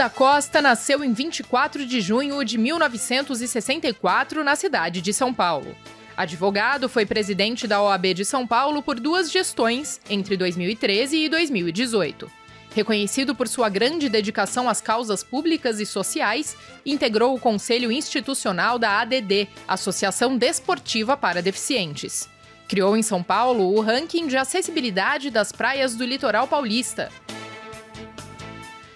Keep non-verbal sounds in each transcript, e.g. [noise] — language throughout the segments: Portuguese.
da Costa nasceu em 24 de junho de 1964 na cidade de São Paulo. Advogado, foi presidente da OAB de São Paulo por duas gestões, entre 2013 e 2018. Reconhecido por sua grande dedicação às causas públicas e sociais, integrou o Conselho Institucional da ADD, Associação Desportiva para Deficientes. Criou em São Paulo o ranking de acessibilidade das praias do litoral paulista,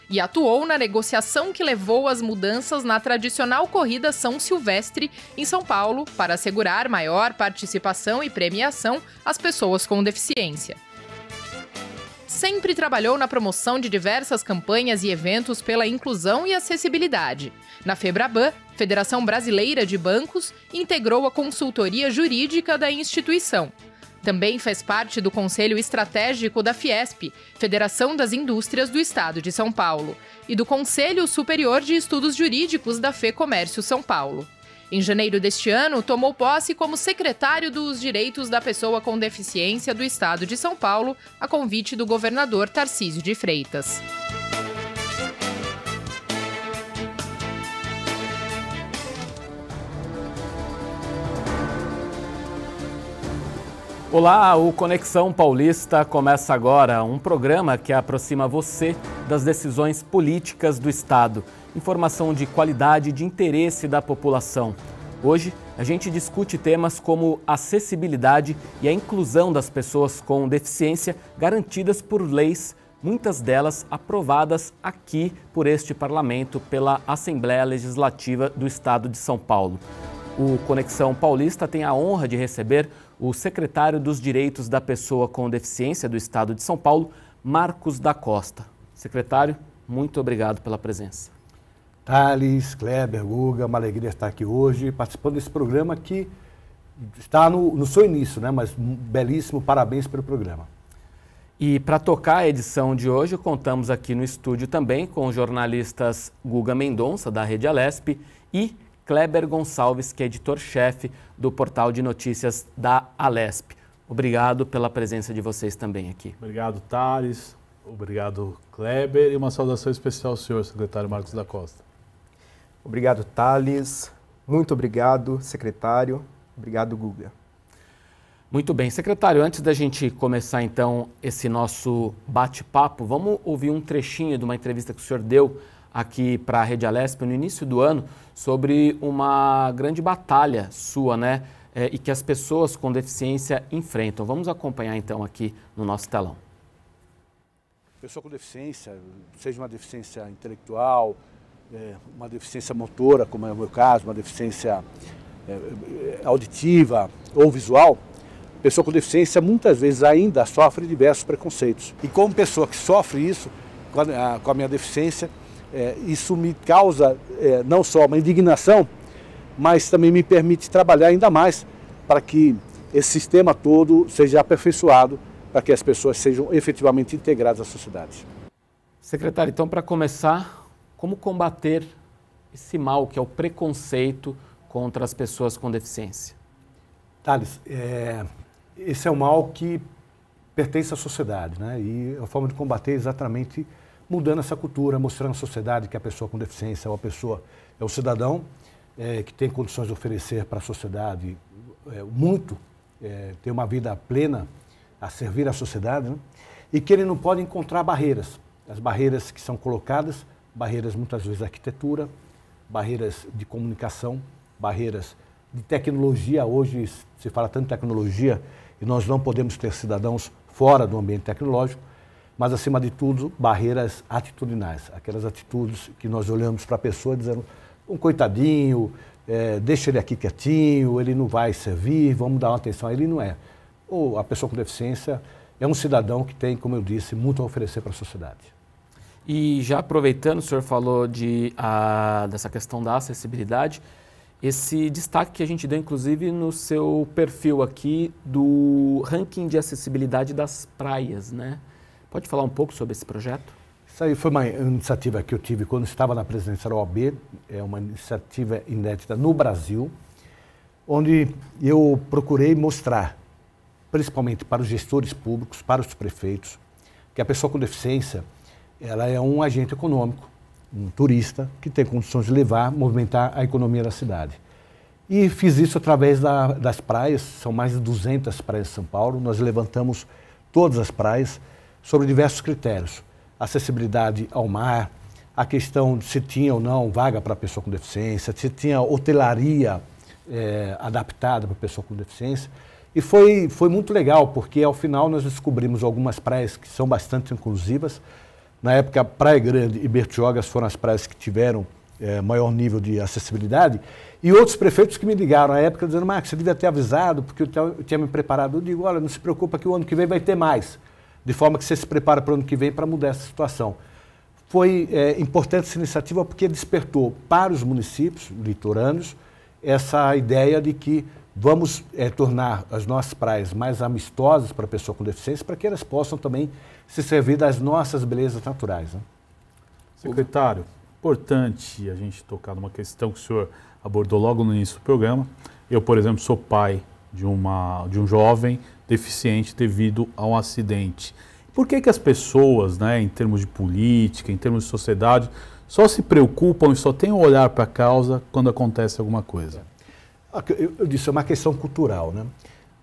e atuou na negociação que levou às mudanças na tradicional corrida São Silvestre em São Paulo para assegurar maior participação e premiação às pessoas com deficiência sempre trabalhou na promoção de diversas campanhas e eventos pela inclusão e acessibilidade. Na Febraban, Federação Brasileira de Bancos, integrou a consultoria jurídica da instituição. Também faz parte do Conselho Estratégico da Fiesp, Federação das Indústrias do Estado de São Paulo, e do Conselho Superior de Estudos Jurídicos da Fê Comércio São Paulo. Em janeiro deste ano, tomou posse como secretário dos Direitos da Pessoa com Deficiência do Estado de São Paulo, a convite do governador Tarcísio de Freitas. Olá, o Conexão Paulista começa agora, um programa que aproxima você das decisões políticas do Estado. Informação de qualidade e de interesse da população. Hoje, a gente discute temas como acessibilidade e a inclusão das pessoas com deficiência garantidas por leis, muitas delas aprovadas aqui por este parlamento, pela Assembleia Legislativa do Estado de São Paulo. O Conexão Paulista tem a honra de receber o secretário dos Direitos da Pessoa com Deficiência do Estado de São Paulo, Marcos da Costa. Secretário, muito obrigado pela presença. Thales, Kleber, Guga, é uma alegria estar aqui hoje participando desse programa que está no, no seu início, né? mas um belíssimo, parabéns pelo programa. E para tocar a edição de hoje, contamos aqui no estúdio também com os jornalistas Guga Mendonça, da Rede Alesp, e Kleber Gonçalves, que é editor-chefe do portal de notícias da Alesp. Obrigado pela presença de vocês também aqui. Obrigado, Thales. Obrigado, Kleber. E uma saudação especial ao senhor, secretário Marcos da Costa. Obrigado, Thales. Muito obrigado, secretário. Obrigado, Guga. Muito bem, secretário, antes da gente começar então esse nosso bate-papo, vamos ouvir um trechinho de uma entrevista que o senhor deu aqui para a Rede Alesp no início do ano sobre uma grande batalha sua, né? É, e que as pessoas com deficiência enfrentam. Vamos acompanhar então aqui no nosso telão. Pessoa com deficiência, seja uma deficiência intelectual, é, uma deficiência motora, como é o meu caso, uma deficiência é, é auditiva ou visual, pessoa com deficiência muitas vezes ainda sofre diversos preconceitos. E como pessoa que sofre isso, com a, com a minha deficiência, é, isso me causa é, não só uma indignação, mas também me permite trabalhar ainda mais para que esse sistema todo seja aperfeiçoado, para que as pessoas sejam efetivamente integradas à sociedade. Secretário, então, para começar, como combater esse mal que é o preconceito contra as pessoas com deficiência? Thales, é, esse é um mal que pertence à sociedade, né? E é a forma de combater é exatamente mudando essa cultura, mostrando à sociedade que a pessoa com deficiência é pessoa, é um cidadão é, que tem condições de oferecer para a sociedade é, muito, é, ter uma vida plena a servir à sociedade, né? e que ele não pode encontrar barreiras. As barreiras que são colocadas, barreiras muitas vezes da arquitetura, barreiras de comunicação, barreiras de tecnologia. Hoje se fala tanto de tecnologia e nós não podemos ter cidadãos fora do ambiente tecnológico mas acima de tudo, barreiras atitudinais, aquelas atitudes que nós olhamos para a pessoa dizendo, um coitadinho, é, deixa ele aqui quietinho, ele não vai servir, vamos dar uma atenção. Ele não é. Ou a pessoa com deficiência é um cidadão que tem, como eu disse, muito a oferecer para a sociedade. E já aproveitando, o senhor falou de, a, dessa questão da acessibilidade, esse destaque que a gente deu, inclusive, no seu perfil aqui do ranking de acessibilidade das praias, né? Pode falar um pouco sobre esse projeto? Isso aí foi uma iniciativa que eu tive quando estava na presidência da OAB, é uma iniciativa inédita no Brasil, onde eu procurei mostrar, principalmente para os gestores públicos, para os prefeitos, que a pessoa com deficiência ela é um agente econômico, um turista que tem condições de levar, movimentar a economia da cidade. E fiz isso através da, das praias, são mais de 200 praias de São Paulo. Nós levantamos todas as praias, sobre diversos critérios. Acessibilidade ao mar, a questão de se tinha ou não vaga para pessoa com deficiência, se tinha hotelaria é, adaptada para pessoa com deficiência. E foi, foi muito legal, porque ao final nós descobrimos algumas praias que são bastante inclusivas. Na época, Praia Grande e Bertiogas foram as praias que tiveram é, maior nível de acessibilidade. E outros prefeitos que me ligaram à época dizendo, Marcos, você devia ter avisado, porque eu, eu tinha me preparado. Eu digo, olha, não se preocupa que o ano que vem vai ter mais de forma que você se prepara para o ano que vem para mudar essa situação. Foi é, importante essa iniciativa porque despertou para os municípios litorâneos essa ideia de que vamos é, tornar as nossas praias mais amistosas para a pessoa com deficiência, para que elas possam também se servir das nossas belezas naturais. Né? Secretário, importante a gente tocar numa questão que o senhor abordou logo no início do programa. Eu, por exemplo, sou pai de, uma, de um jovem deficiente devido a um acidente. Por que, que as pessoas, né, em termos de política, em termos de sociedade, só se preocupam e só têm um olhar para a causa quando acontece alguma coisa? É. Ah, eu, eu disse, é uma questão cultural, né?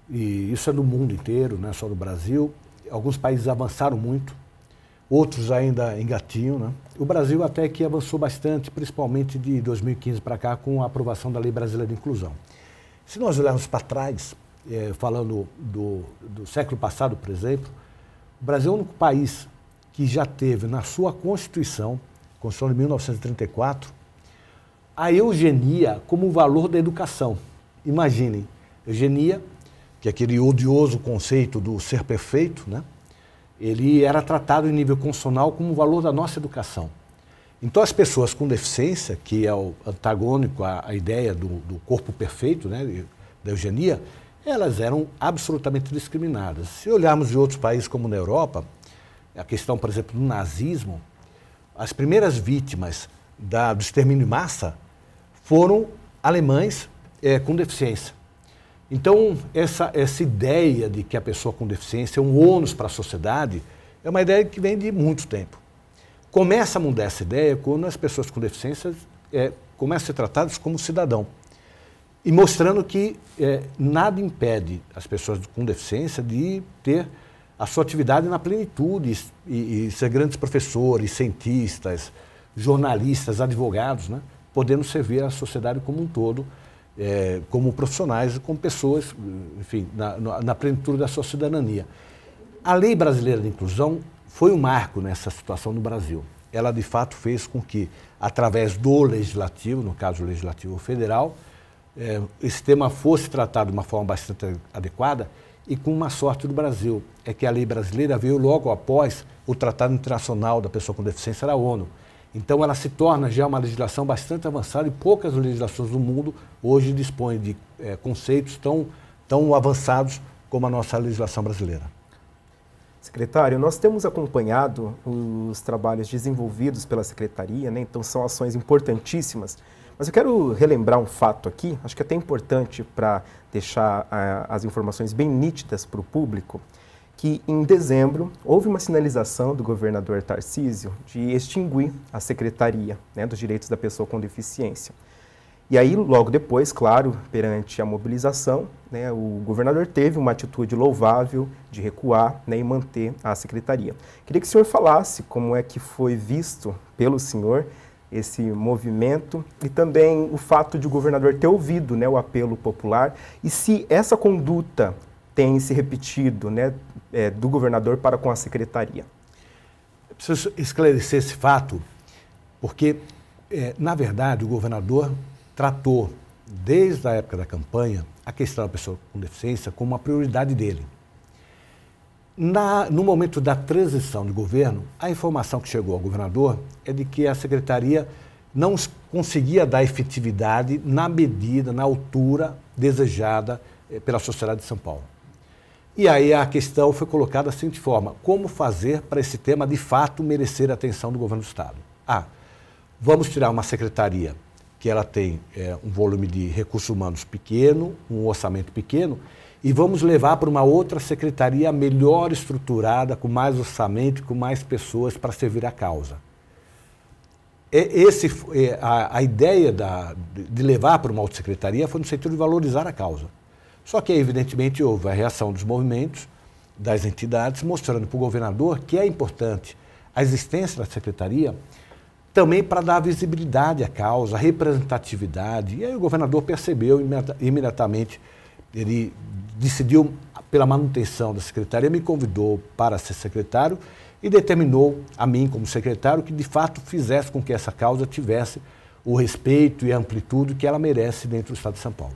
E isso é no mundo inteiro, não é só no Brasil. Alguns países avançaram muito, outros ainda engatinham. Né? O Brasil até que avançou bastante, principalmente de 2015 para cá, com a aprovação da Lei Brasileira de Inclusão. Se nós olharmos para trás, é, falando do, do século passado, por exemplo, o Brasil é o único país que já teve na sua Constituição, Constituição de 1934, a eugenia como valor da educação. Imaginem, eugenia, que é aquele odioso conceito do ser perfeito, né? ele era tratado em nível constitucional como valor da nossa educação. Então, as pessoas com deficiência, que é o antagônico à, à ideia do, do, corpo perfeito, né, da eugenia, elas eram absolutamente discriminadas. Se olharmos de outros países como na Europa, a questão, por exemplo, do nazismo, as primeiras vítimas da, do extermínio em massa foram alemães é, com deficiência. Então, essa, essa ideia de que a pessoa com deficiência é um ônus para a sociedade é uma ideia que vem de muito tempo. Começa a mudar essa ideia quando as pessoas com deficiência é, eh, começam a ser tratadas como cidadão e mostrando que é, nada impede as pessoas com deficiência de ter a sua atividade na plenitude e, e ser grandes professores, cientistas, jornalistas, advogados, né? podendo servir à sociedade como um todo, é, como profissionais, como pessoas, enfim, na, na plenitude da sua cidadania. A lei brasileira de inclusão foi um marco nessa situação no Brasil. Ela, de fato, fez com que, através do legislativo, no caso, o legislativo federal, é, esse tema fosse tratado de uma forma bastante adequada e com uma sorte do Brasil, é que a lei brasileira veio logo após o Tratado Internacional da Pessoa com Deficiência da ONU. Então ela se torna já uma legislação bastante avançada e poucas legislações do mundo hoje dispõem de é, conceitos tão, tão avançados como a nossa legislação brasileira. Secretário, nós temos acompanhado os trabalhos desenvolvidos pela Secretaria, né? então são ações importantíssimas mas eu quero relembrar um fato aqui, acho que é até importante para deixar ah, as informações bem nítidas para o público, que em dezembro houve uma sinalização do governador Tarcísio de extinguir a Secretaria né, dos Direitos da Pessoa com Deficiência. E aí, logo depois, claro, perante a mobilização, né, o governador teve uma atitude louvável de recuar né, e manter a secretaria. Queria que o senhor falasse como é que foi visto pelo senhor esse movimento e também o fato de o governador ter ouvido né, o apelo popular e se essa conduta tem se repetido né, é, do governador para com a secretaria. Eu preciso esclarecer esse fato, porque, é, na verdade, o governador tratou, desde a época da campanha, a questão da pessoa com deficiência como uma prioridade dele. Na, no momento da transição de governo, a informação que chegou ao governador é de que a secretaria não conseguia dar efetividade na medida, na altura desejada eh, pela sociedade de São Paulo. E aí a questão foi colocada assim de forma: como fazer para esse tema de fato merecer a atenção do governo do Estado? Ah, vamos tirar uma secretaria que ela tem é, um volume de recursos humanos pequeno, um orçamento pequeno, e vamos levar para uma outra secretaria melhor estruturada, com mais orçamento, com mais pessoas para servir a causa. É, esse, é, a, a ideia da, de levar para uma outra secretaria foi no sentido de valorizar a causa. Só que, evidentemente, houve a reação dos movimentos, das entidades, mostrando para o governador que é importante a existência da secretaria também para dar visibilidade à causa, representatividade. E aí o governador percebeu imediatamente, ele decidiu pela manutenção da secretaria, me convidou para ser secretário e determinou a mim como secretário que de fato fizesse com que essa causa tivesse o respeito e a amplitude que ela merece dentro do Estado de São Paulo.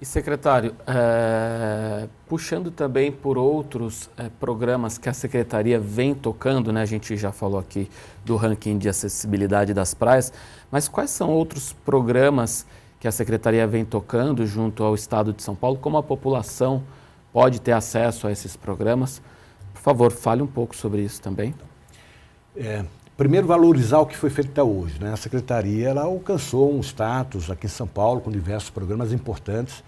E secretário, é, puxando também por outros é, programas que a secretaria vem tocando, né? A gente já falou aqui do ranking de acessibilidade das praias, mas quais são outros programas que a secretaria vem tocando junto ao Estado de São Paulo, como a população pode ter acesso a esses programas. Por favor, fale um pouco sobre isso também. É, primeiro, valorizar o que foi feito até hoje. Né? A secretaria ela alcançou um status aqui em São Paulo com diversos programas importantes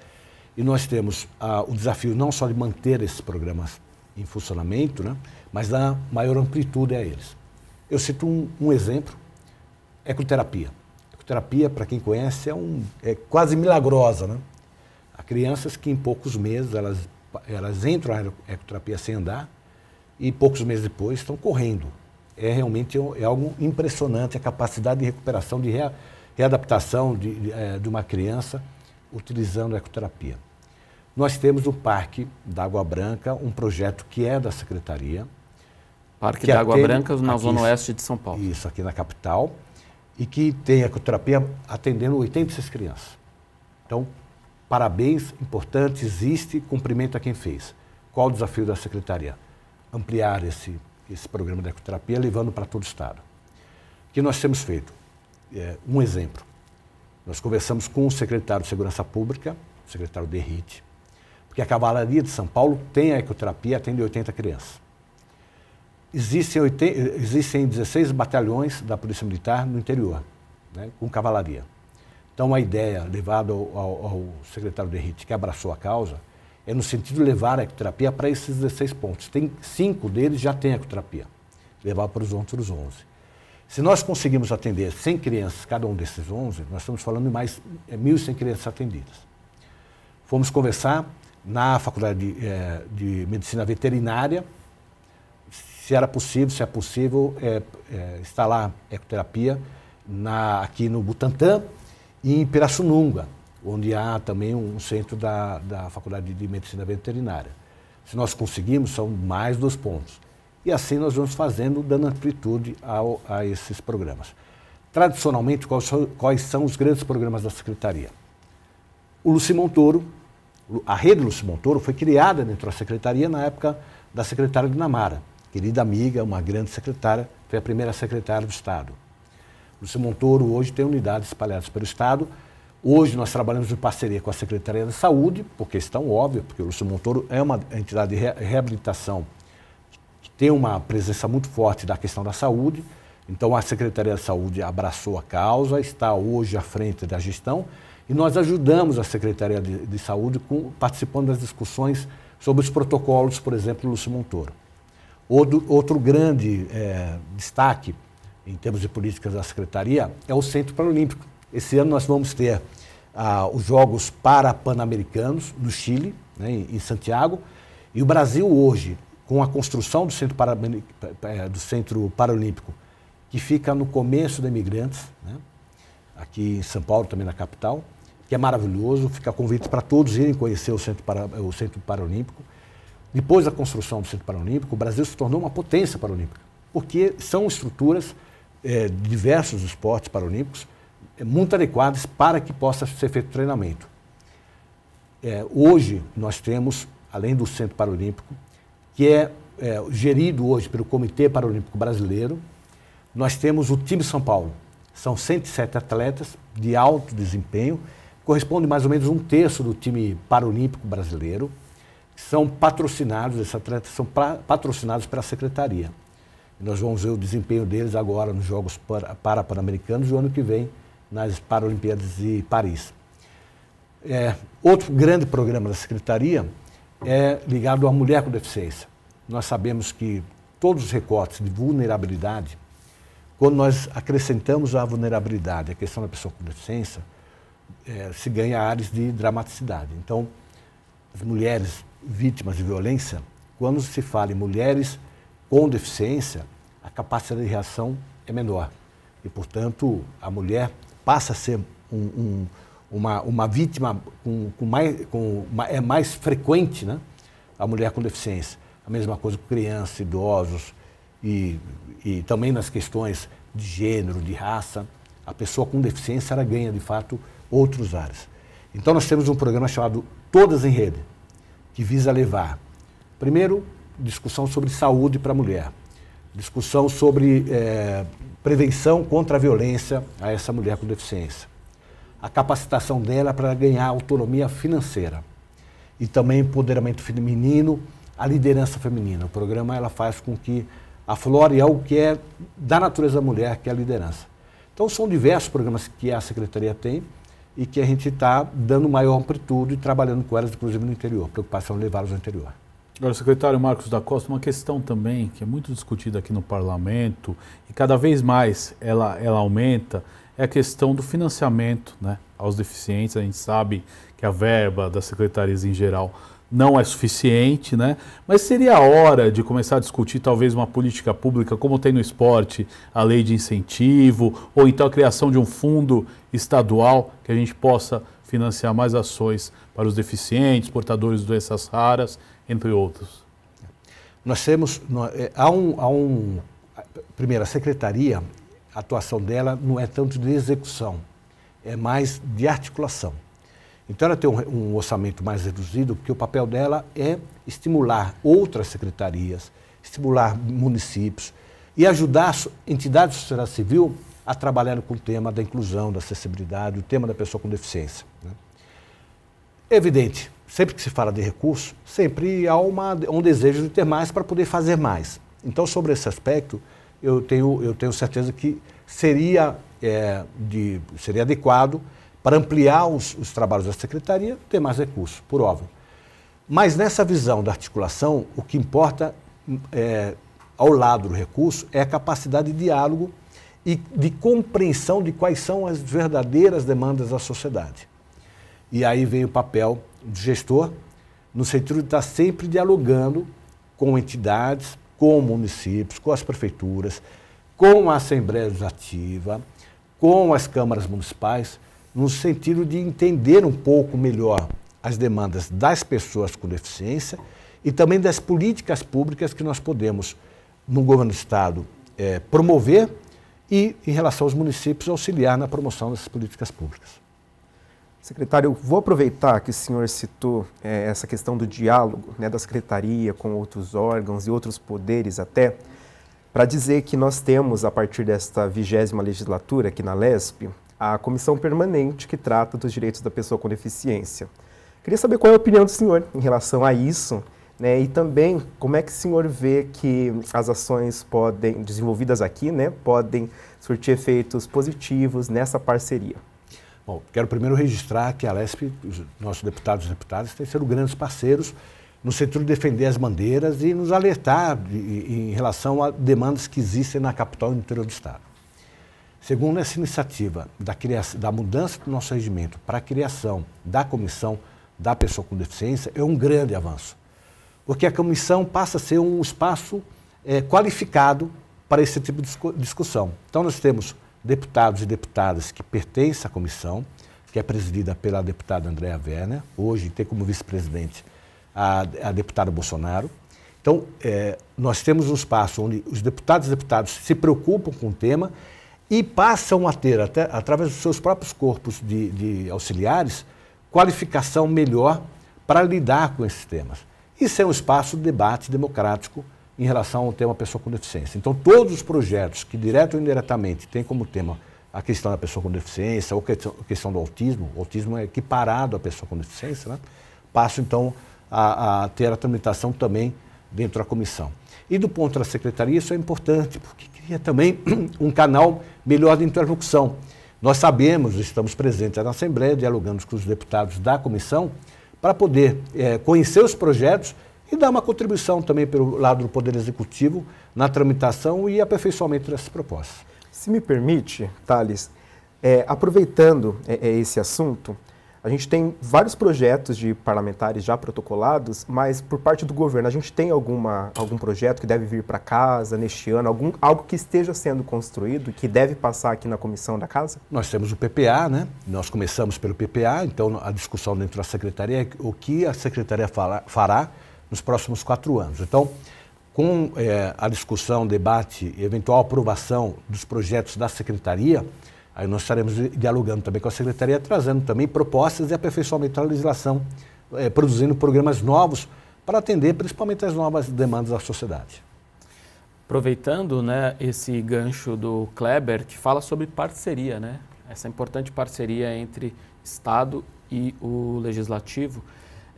e nós temos ah, o desafio não só de manter esses programas em funcionamento, né? mas dar maior amplitude a é eles. Eu cito um, um exemplo, ecoterapia. Acuterapia, para quem conhece, é, um, é quase milagrosa. Né? Há crianças que em poucos meses elas, elas entram na ecoterapia sem andar e poucos meses depois estão correndo. É realmente é algo impressionante a capacidade de recuperação, de rea, readaptação de, de, é, de, uma criança utilizando a ecoterapia. Nós temos o Parque da Água Branca um projeto que é da Secretaria. Parque da Água Branca, na aqui, Zona Oeste de São Paulo. Isso, aqui na capital e que tem ecoterapia atendendo 86 crianças. Então, parabéns, importante, existe, cumprimento a quem fez. Qual o desafio da secretaria? Ampliar esse, esse programa de ecoterapia, levando para todo o Estado. O que nós temos feito? É, um exemplo. Nós conversamos com o secretário de Segurança Pública, o secretário Derrite, porque a Cavalaria de São Paulo tem a ecoterapia, atende 80 crianças. Existem, existem 16 batalhões da Polícia Militar no interior, né, com cavalaria. Então, a ideia levada ao, ao, ao secretário Derrite, que abraçou a causa, é no sentido de levar a ecoterapia para esses 16 pontos. Tem cinco deles já tem ecoterapia, levar para os outros 11. Se nós conseguimos atender 100 crianças, cada um desses 11, nós estamos falando de mais 1.100 é, crianças atendidas. Fomos conversar na Faculdade de, eh, de Medicina Veterinária, se era possível, se é possível, é, é, instalar ecoterapia na, aqui no Butantã e em Pirassununga, onde há também um centro da, da Faculdade de Medicina Veterinária. Se nós conseguimos, são mais dois pontos. E assim nós vamos fazendo, dando amplitude ao, a esses programas. Tradicionalmente, quais são, quais são os grandes programas da Secretaria? O Luci Montoro, a rede Luci Montoro foi criada dentro da Secretaria na época da secretária Dinamara querida amiga, uma grande secretária, foi a primeira secretária do Estado. Lúcia Montoro hoje tem unidades espalhadas pelo Estado. Hoje nós trabalhamos em parceria com a Secretaria da Saúde, por questão óbvia, porque o Lúcio Montoro é uma entidade de reabilitação que tem uma presença muito forte da questão da saúde. Então a Secretaria da Saúde abraçou a causa, está hoje à frente da gestão e nós ajudamos a Secretaria de, de Saúde com, participando das discussões sobre os protocolos, por exemplo, do Lúcio Montoro. Outro, outro grande é, destaque em termos de políticas da Secretaria é o Centro Paralímpico. Esse ano nós vamos ter ah, os Jogos Parapanamericanos no Chile, né, em Santiago, e o Brasil hoje, com a construção do Centro, para, é, do Centro Paralímpico, que fica no começo da Imigrantes, né, aqui em São Paulo, também na capital, que é maravilhoso, fica convite para todos irem conhecer o Centro, para, o Centro Paralímpico. Depois da construção do Centro Paralímpico, o Brasil se tornou uma potência paralímpica, porque são estruturas é, de diversos esportes paralímpicos é, muito adequadas para que possa ser feito treinamento. É, hoje, nós temos, além do Centro Paralímpico, que é, é gerido hoje pelo Comitê Paralímpico Brasileiro, nós temos o time São Paulo. São 107 atletas de alto desempenho, corresponde mais ou menos um terço do time paralímpico brasileiro são patrocinados, esses atletas são pra, patrocinados pela secretaria. E nós vamos ver o desempenho deles agora nos Jogos Parapan-Americanos para e o ano que vem nas Paralimpíadas de Paris. É, outro grande programa da secretaria é ligado à mulher com deficiência. Nós sabemos que todos os recortes de vulnerabilidade, quando nós acrescentamos a vulnerabilidade a questão da pessoa com deficiência, é, se ganha áreas de dramaticidade. Então, as mulheres vítimas de violência, quando se fala em mulheres com deficiência, a capacidade de reação é menor. E, portanto, a mulher passa a ser um, um, uma, uma vítima com, com mais, com uma, é mais frequente, né? A mulher com deficiência. A mesma coisa com crianças, idosos e, e também nas questões de gênero, de raça. A pessoa com deficiência ela ganha, de fato, outros áreas. Então, nós temos um programa chamado Todas em Rede, que visa levar, primeiro, discussão sobre saúde para a mulher, discussão sobre é, prevenção contra a violência a essa mulher com deficiência, a capacitação dela para ganhar autonomia financeira e também empoderamento feminino, a liderança feminina. O programa ela faz com que aflore algo que é da natureza da mulher, que é a liderança. Então são diversos programas que a secretaria tem e que a gente está dando maior amplitude e trabalhando com elas, inclusive no interior. Preocupação levá las ao interior. Agora, secretário Marcos da Costa, uma questão também que é muito discutida aqui no parlamento e cada vez mais ela, ela aumenta, é a questão do financiamento né, aos deficientes. A gente sabe que a verba das secretarias em geral não é suficiente, né? Mas seria a hora de começar a discutir talvez uma política pública, como tem no esporte, a lei de incentivo, ou então a criação de um fundo estadual que a gente possa financiar mais ações para os deficientes, portadores de doenças raras, entre outros. Nós temos, eh, há um, há um primeiro, a secretaria, a atuação dela não é tanto de execução, é mais de articulação. Então, ela tem um, um orçamento mais reduzido, porque o papel dela é estimular outras secretarias, estimular municípios e ajudar entidades da sociedade civil a trabalhar com o tema da inclusão, da acessibilidade, o tema da pessoa com deficiência. Né? É evidente, sempre que se fala de recurso, sempre há uma, um desejo de ter mais para poder fazer mais. Então, sobre esse aspecto, eu tenho, eu tenho certeza que seria, é, de, seria adequado para ampliar os, os trabalhos da secretaria, ter mais recursos, por óbvio. Mas nessa visão da articulação, o que importa hum, é, ao lado do recurso é a capacidade de diálogo e de compreensão de quais são as verdadeiras demandas da sociedade. E aí vem o papel do gestor, no sentido de estar sempre dialogando com entidades, com municípios, com as prefeituras, com a Assembleia Legislativa, com as câmaras municipais, no sentido de entender um pouco melhor as demandas das pessoas com deficiência e também das políticas públicas que nós podemos, no governo do Estado, é, promover e, em relação aos municípios, auxiliar na promoção dessas políticas públicas. Secretário, eu vou aproveitar que o senhor citou é, essa questão do diálogo né, da secretaria com outros órgãos e outros poderes até, para dizer que nós temos, a partir desta vigésima legislatura aqui na LESP, a comissão permanente que trata dos direitos da pessoa com deficiência. Queria saber qual é a opinião do senhor em relação a isso, né? E também como é que o senhor vê que as ações podem desenvolvidas aqui, né, podem surtir efeitos positivos nessa parceria? Bom, quero primeiro registrar que a LESP, os nossos deputados e deputadas, têm sido grandes parceiros no sentido de defender as bandeiras e nos alertar de, em relação a demandas que existem na capital e no interior do Estado. Segundo essa iniciativa da, criação, da mudança do nosso regimento para a criação da comissão da pessoa com deficiência, é um grande avanço. Porque a comissão passa a ser um espaço é, qualificado para esse tipo de discussão. Então, nós temos deputados e deputadas que pertencem à comissão, que é presidida pela deputada Andréa Werner, hoje tem como vice-presidente a, a deputada Bolsonaro. Então, é, nós temos um espaço onde os deputados e deputadas se preocupam com o tema e passam a ter, até, através dos seus próprios corpos de, de auxiliares, qualificação melhor para lidar com esses temas. Isso é um espaço de debate democrático em relação ao tema pessoa com deficiência. Então, todos os projetos que, direto ou indiretamente, têm como tema a questão da pessoa com deficiência ou a questão do autismo, o autismo é equiparado à pessoa com deficiência, né? então a, a, ter a tramitação também dentro da comissão. E do ponto da secretaria, isso é importante, porque cria também [clears throat] um canal melhor de interlocução. Nós sabemos, estamos presentes na Assembleia, dialogamos com os deputados da comissão, para poder é, conhecer os projetos e dar uma contribuição também pelo lado do Poder Executivo na tramitação e aperfeiçoamento dessas propostas. Se me permite, Thales, é, aproveitando é, esse assunto, a gente tem vários projetos de parlamentares já protocolados, mas por parte do governo, a gente tem alguma, algum projeto que deve vir para casa neste ano, algum, algo que esteja sendo construído, que deve passar aqui na comissão da casa? Nós temos o PPA, né? Nós começamos pelo PPA, então a discussão dentro da secretaria é o que a secretaria fala, fará nos próximos quatro anos. Então, com é, a discussão, debate e eventual aprovação dos projetos da secretaria, Aí nós estaremos dialogando também com a Secretaria, trazendo também propostas de aperfeiçoamento da legislação, eh, produzindo programas novos para atender principalmente as novas demandas da sociedade. Aproveitando né, esse gancho do Kleber, que fala sobre parceria, né? essa importante parceria entre Estado e o Legislativo,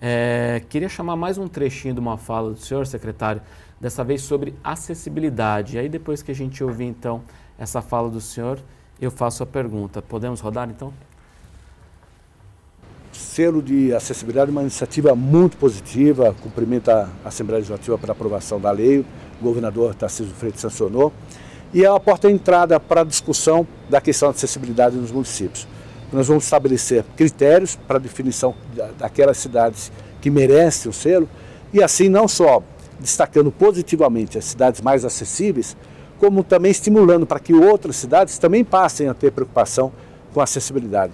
é, queria chamar mais um trechinho de uma fala do senhor secretário, dessa vez sobre acessibilidade. E aí depois que a gente ouvir então essa fala do senhor, eu faço a pergunta. Podemos rodar então? Selo de acessibilidade é uma iniciativa muito positiva, cumprimenta a Assembleia Legislativa para aprovação da lei, o governador Tarcísio Freitas sancionou, e é a porta de entrada para a discussão da questão da acessibilidade nos municípios. Nós vamos estabelecer critérios para a definição daquelas cidades que merecem o selo, e assim não só destacando positivamente as cidades mais acessíveis, como também estimulando para que outras cidades também passem a ter preocupação com acessibilidade.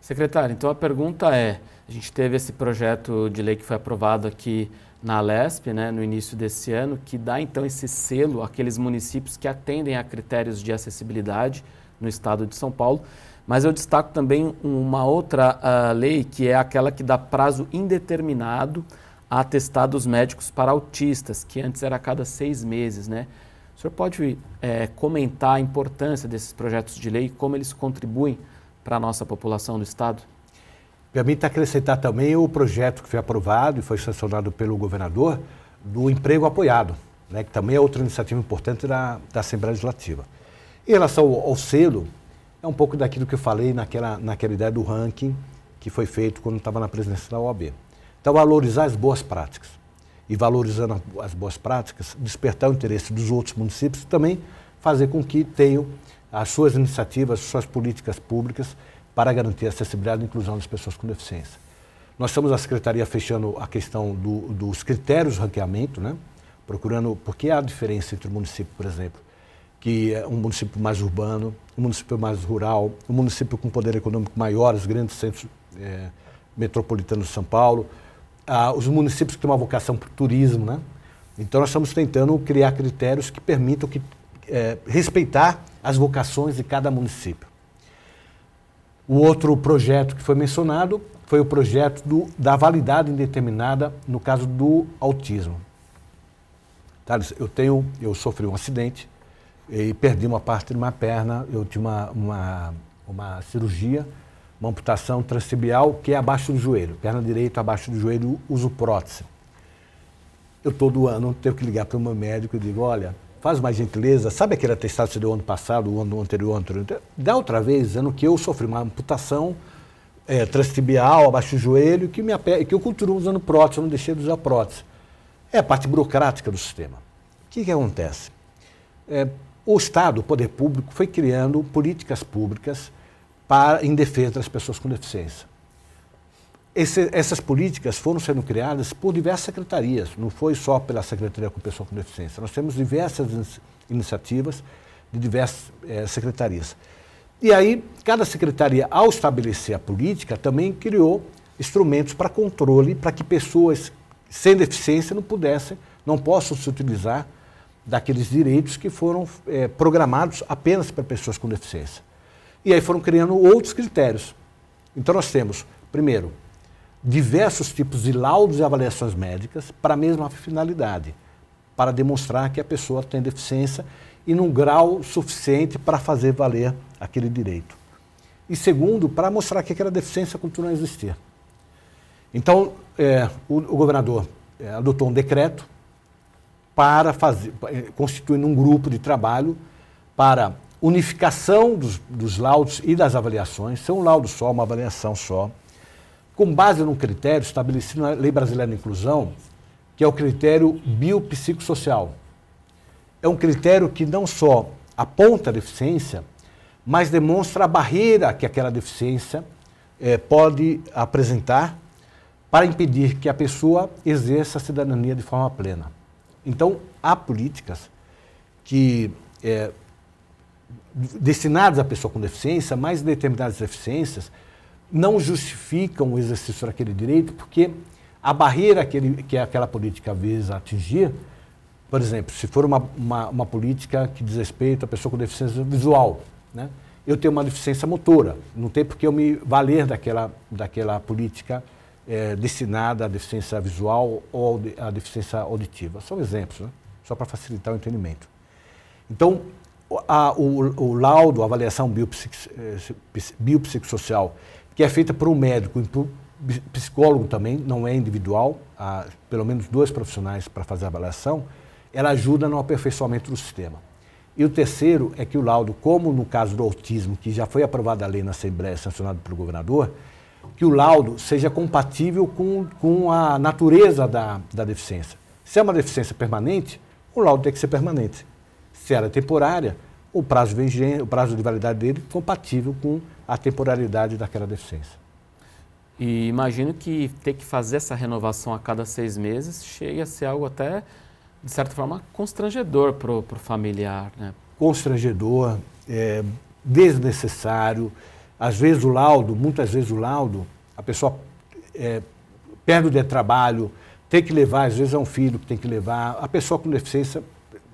Secretário, então a pergunta é: a gente teve esse projeto de lei que foi aprovado aqui na Lesp, né, no início desse ano, que dá então esse selo àqueles municípios que atendem a critérios de acessibilidade no estado de São Paulo. Mas eu destaco também uma outra uh, lei, que é aquela que dá prazo indeterminado a atestados médicos para autistas, que antes era a cada seis meses, né? O senhor pode é, comentar a importância desses projetos de lei, e como eles contribuem para a nossa população do Estado? Permita tá acrescentar também o projeto que foi aprovado e foi sancionado pelo governador do emprego apoiado, né, que também é outra iniciativa importante da, da Assembleia Legislativa. Em relação ao, ao selo, é um pouco daquilo que eu falei naquela, naquela ideia do ranking que foi feito quando estava na presidência da OAB. Então, valorizar as boas práticas e valorizando as boas práticas, despertar o interesse dos outros municípios e também fazer com que tenham as suas iniciativas, as suas políticas públicas para garantir a acessibilidade e inclusão das pessoas com deficiência. Nós estamos a secretaria fechando a questão do, dos critérios de ranqueamento, né? procurando porque há diferença entre o município, por exemplo, que é um município mais urbano, um município mais rural, um município com poder econômico maior, os grandes centros é, metropolitanos de São Paulo, ah, os municípios que têm uma vocação para o turismo, né? Então nós estamos tentando criar critérios que permitam que, é, respeitar as vocações de cada município. O outro projeto que foi mencionado foi o projeto do, da validade indeterminada no caso do autismo. Thales, tá, eu tenho, eu sofri um acidente e perdi uma parte de uma perna, eu tive uma, uma, uma cirurgia uma amputação transibial que é abaixo do joelho, perna direita abaixo do joelho, uso prótese. Eu todo ano tenho que ligar para o meu médico e digo, olha, faz uma gentileza, sabe aquele atestado que você deu ano passado, o ano anterior, ano anterior? Da outra vez, ano que eu sofri uma amputação é, transtibial, abaixo do joelho, que, minha, que eu continuo usando prótese, eu não deixei de usar prótese. É a parte burocrática do sistema. O que, que acontece? É, o Estado, o poder público, foi criando políticas públicas para, em defesa das pessoas com deficiência. Esse, essas políticas foram sendo criadas por diversas secretarias, não foi só pela Secretaria com Pessoa com Deficiência. Nós temos diversas iniciativas de diversas eh, secretarias. E aí, cada secretaria, ao estabelecer a política, também criou instrumentos para controle, para que pessoas sem deficiência não pudessem, não possam se utilizar daqueles direitos que foram eh, programados apenas para pessoas com deficiência. E aí foram criando outros critérios. Então nós temos, primeiro, diversos tipos de laudos e avaliações médicas para a mesma finalidade, para demonstrar que a pessoa tem deficiência e num grau suficiente para fazer valer aquele direito. E segundo, para mostrar que aquela deficiência continua a existir. Então, é, o, o, governador é, adotou um decreto para fazer, é, constituindo um grupo de trabalho para unificação dos, dos laudos e das avaliações, ser um laudo só, uma avaliação só, com base num critério estabelecido na Lei Brasileira de Inclusão, que é o critério biopsicossocial. É um critério que não só aponta a deficiência, mas demonstra a barreira que aquela deficiência eh, pode apresentar para impedir que a pessoa exerça a cidadania de forma plena. Então, há políticas que eh, destinados à pessoa com deficiência, mas determinadas deficiências, não justificam o exercício daquele direito, porque a barreira que, ele, que aquela política visa atingir, por exemplo, se for uma, uma, uma, política que diz respeito à pessoa com deficiência visual, né? eu tenho uma deficiência motora, não tem por que eu me valer daquela, daquela política é, destinada à deficiência visual ou à deficiência auditiva. São exemplos, né? só para facilitar o entendimento. Então, a, o, o, laudo, a avaliação eh, biopsicossocial, que é feita por um médico e por psicólogo também, não é individual, há pelo menos dois profissionais para fazer a avaliação, ela ajuda no aperfeiçoamento do sistema. E o terceiro é que o laudo, como no caso do autismo, que já foi aprovada a lei na Assembleia, sancionada pelo governador, que o laudo seja compatível com, com a natureza da, da deficiência. Se é uma deficiência permanente, o laudo tem que ser permanente se era temporária, o prazo de, o prazo de validade dele compatível com a temporalidade daquela deficiência. E imagino que ter que fazer essa renovação a cada seis meses chegue a ser algo até, de certa forma, constrangedor para o familiar. Né? Constrangedor, é, desnecessário. Às vezes o laudo, muitas vezes o laudo, a pessoa é, perde o de trabalho, tem que levar, às vezes é um filho que tem que levar. A pessoa com deficiência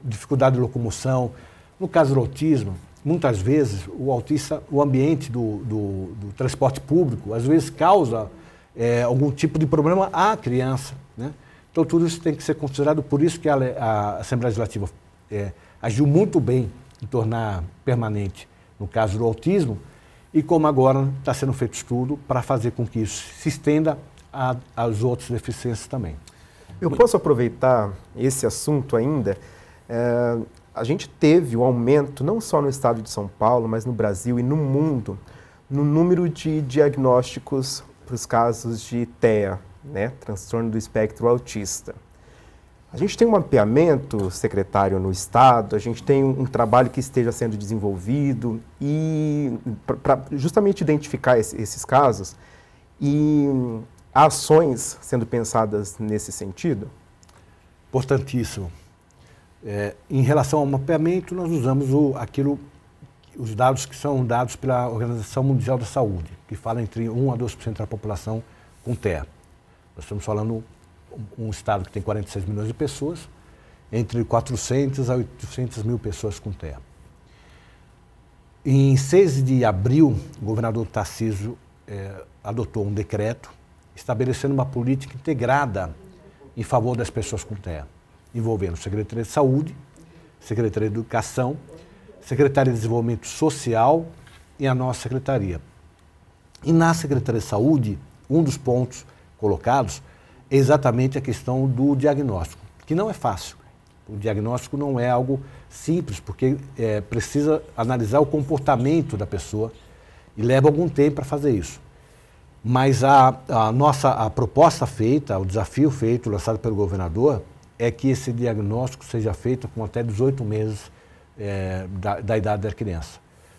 dificuldade de locomoção. No caso do autismo, muitas vezes o autista, o ambiente do, do, do transporte público, às vezes causa é, algum tipo de problema à criança. Né? Então tudo isso tem que ser considerado, por isso que a, a Assembleia Legislativa é, agiu muito bem em tornar permanente, no caso do autismo, e como agora está sendo feito estudo para fazer com que isso se estenda às outras deficiências também. Eu posso aproveitar esse assunto ainda é, a gente teve o um aumento, não só no estado de São Paulo, mas no Brasil e no mundo, no número de diagnósticos para os casos de TEA, né, transtorno do espectro autista. A gente tem um mapeamento, secretário, no Estado, a gente tem um, trabalho que esteja sendo desenvolvido e para justamente identificar esse, esses casos e ações sendo pensadas nesse sentido? Importantíssimo. É, em relação ao mapeamento, nós usamos o, aquilo, os dados que são dados pela Organização Mundial da Saúde, que fala entre 1 a 2% da população com terra. Nós estamos falando um, estado que tem 46 milhões de pessoas, entre 400 a 800 mil pessoas com terra. Em 6 de abril, o governador Tarcísio é, adotou um decreto estabelecendo uma política integrada em favor das pessoas com terra envolvendo Secretaria de Saúde, Secretaria de Educação, Secretaria de Desenvolvimento Social e a nossa secretaria. E na Secretaria de Saúde, um dos pontos colocados é exatamente a questão do diagnóstico, que não é fácil. O diagnóstico não é algo simples, porque é, precisa analisar o comportamento da pessoa e leva algum tempo para fazer isso. Mas a, a nossa a proposta feita, o desafio feito, lançado pelo governador, é que esse diagnóstico seja feito com até 18 meses é, da, da, idade da criança,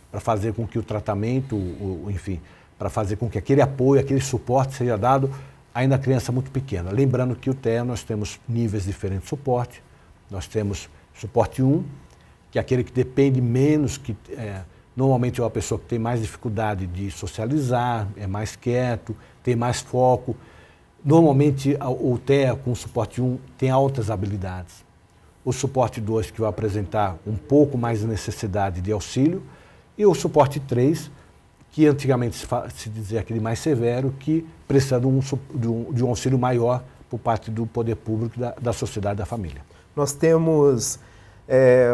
para fazer com que o tratamento, o, enfim, para fazer com que aquele apoio, aquele suporte seja dado ainda a criança muito pequena. Lembrando que o TEA nós temos níveis diferentes de suporte, nós temos suporte 1, que é aquele que depende menos, que é, normalmente é uma pessoa que tem mais dificuldade de socializar, é mais quieto, tem mais foco, Normalmente, o TEA com o suporte 1 tem altas habilidades. O suporte 2, que vai apresentar um pouco mais de necessidade de auxílio, e o suporte 3, que antigamente se, se dizia aquele mais severo, que precisa de um, de um, de um auxílio maior por parte do poder público, da, da sociedade, da família. Nós temos é,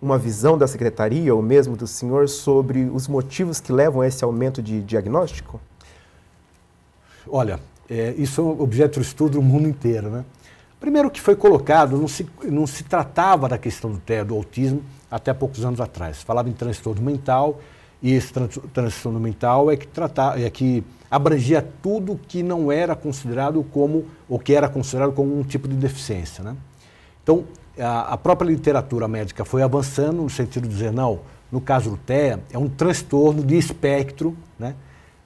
uma visão da secretaria, ou mesmo do senhor, sobre os motivos que levam a esse aumento de diagnóstico? Olha, é, isso é objeto de estudo no mundo inteiro. Né? Primeiro que foi colocado, não se, não se tratava da questão do TEA, do autismo, até poucos anos atrás. Falava em transtorno mental, e esse transtorno mental é que, tratava, é que abrangia tudo que não era considerado como, ou que era considerado como um tipo de deficiência. Né? Então, a, a própria literatura médica foi avançando no sentido de dizer, não, no caso do TEA, é um transtorno de espectro, né?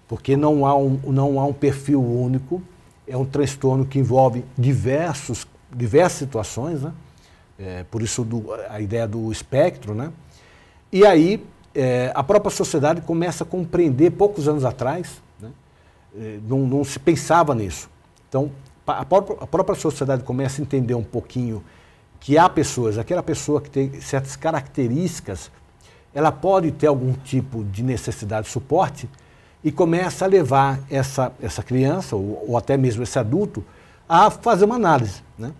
porque não há um, não há um perfil único, é um transtorno que envolve diversos, diversas situações, né? É, por isso do, a ideia do espectro. Né? E aí é, a própria sociedade começa a compreender, poucos anos atrás, né? é, não, não, se pensava nisso. Então a própria, a própria sociedade começa a entender um pouquinho que há pessoas, aquela pessoa que tem certas características, ela pode ter algum tipo de necessidade de suporte, e começa a levar essa, essa criança, ou, ou até mesmo esse adulto, a fazer uma análise. Né?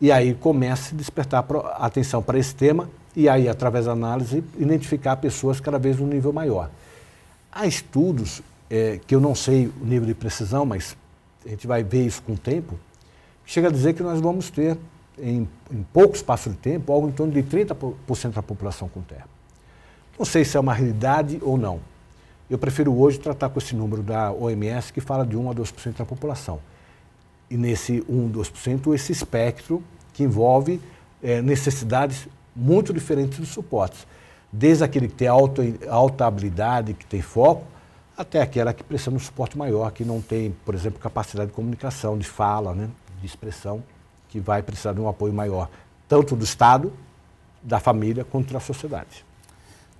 E aí começa a despertar a atenção para esse tema e aí, através da análise, identificar pessoas cada vez num nível maior. Há estudos, é, que eu não sei o nível de precisão, mas a gente vai ver isso com o tempo, que chega a dizer que nós vamos ter, em, em pouco espaço de tempo, algo em torno de 30% da população com terra. Não sei se é uma realidade ou não, eu prefiro hoje tratar com esse número da OMS que fala de 1 a 2% da população. E nesse 1, 2%, esse espectro que envolve é, necessidades muito diferentes dos suportes. Desde aquele que tem alta, alta habilidade, que tem foco, até aquela que precisa de um suporte maior, que não tem, por exemplo, capacidade de comunicação, de fala, né, de expressão, que vai precisar de um apoio maior, tanto do Estado, da família, quanto da sociedade.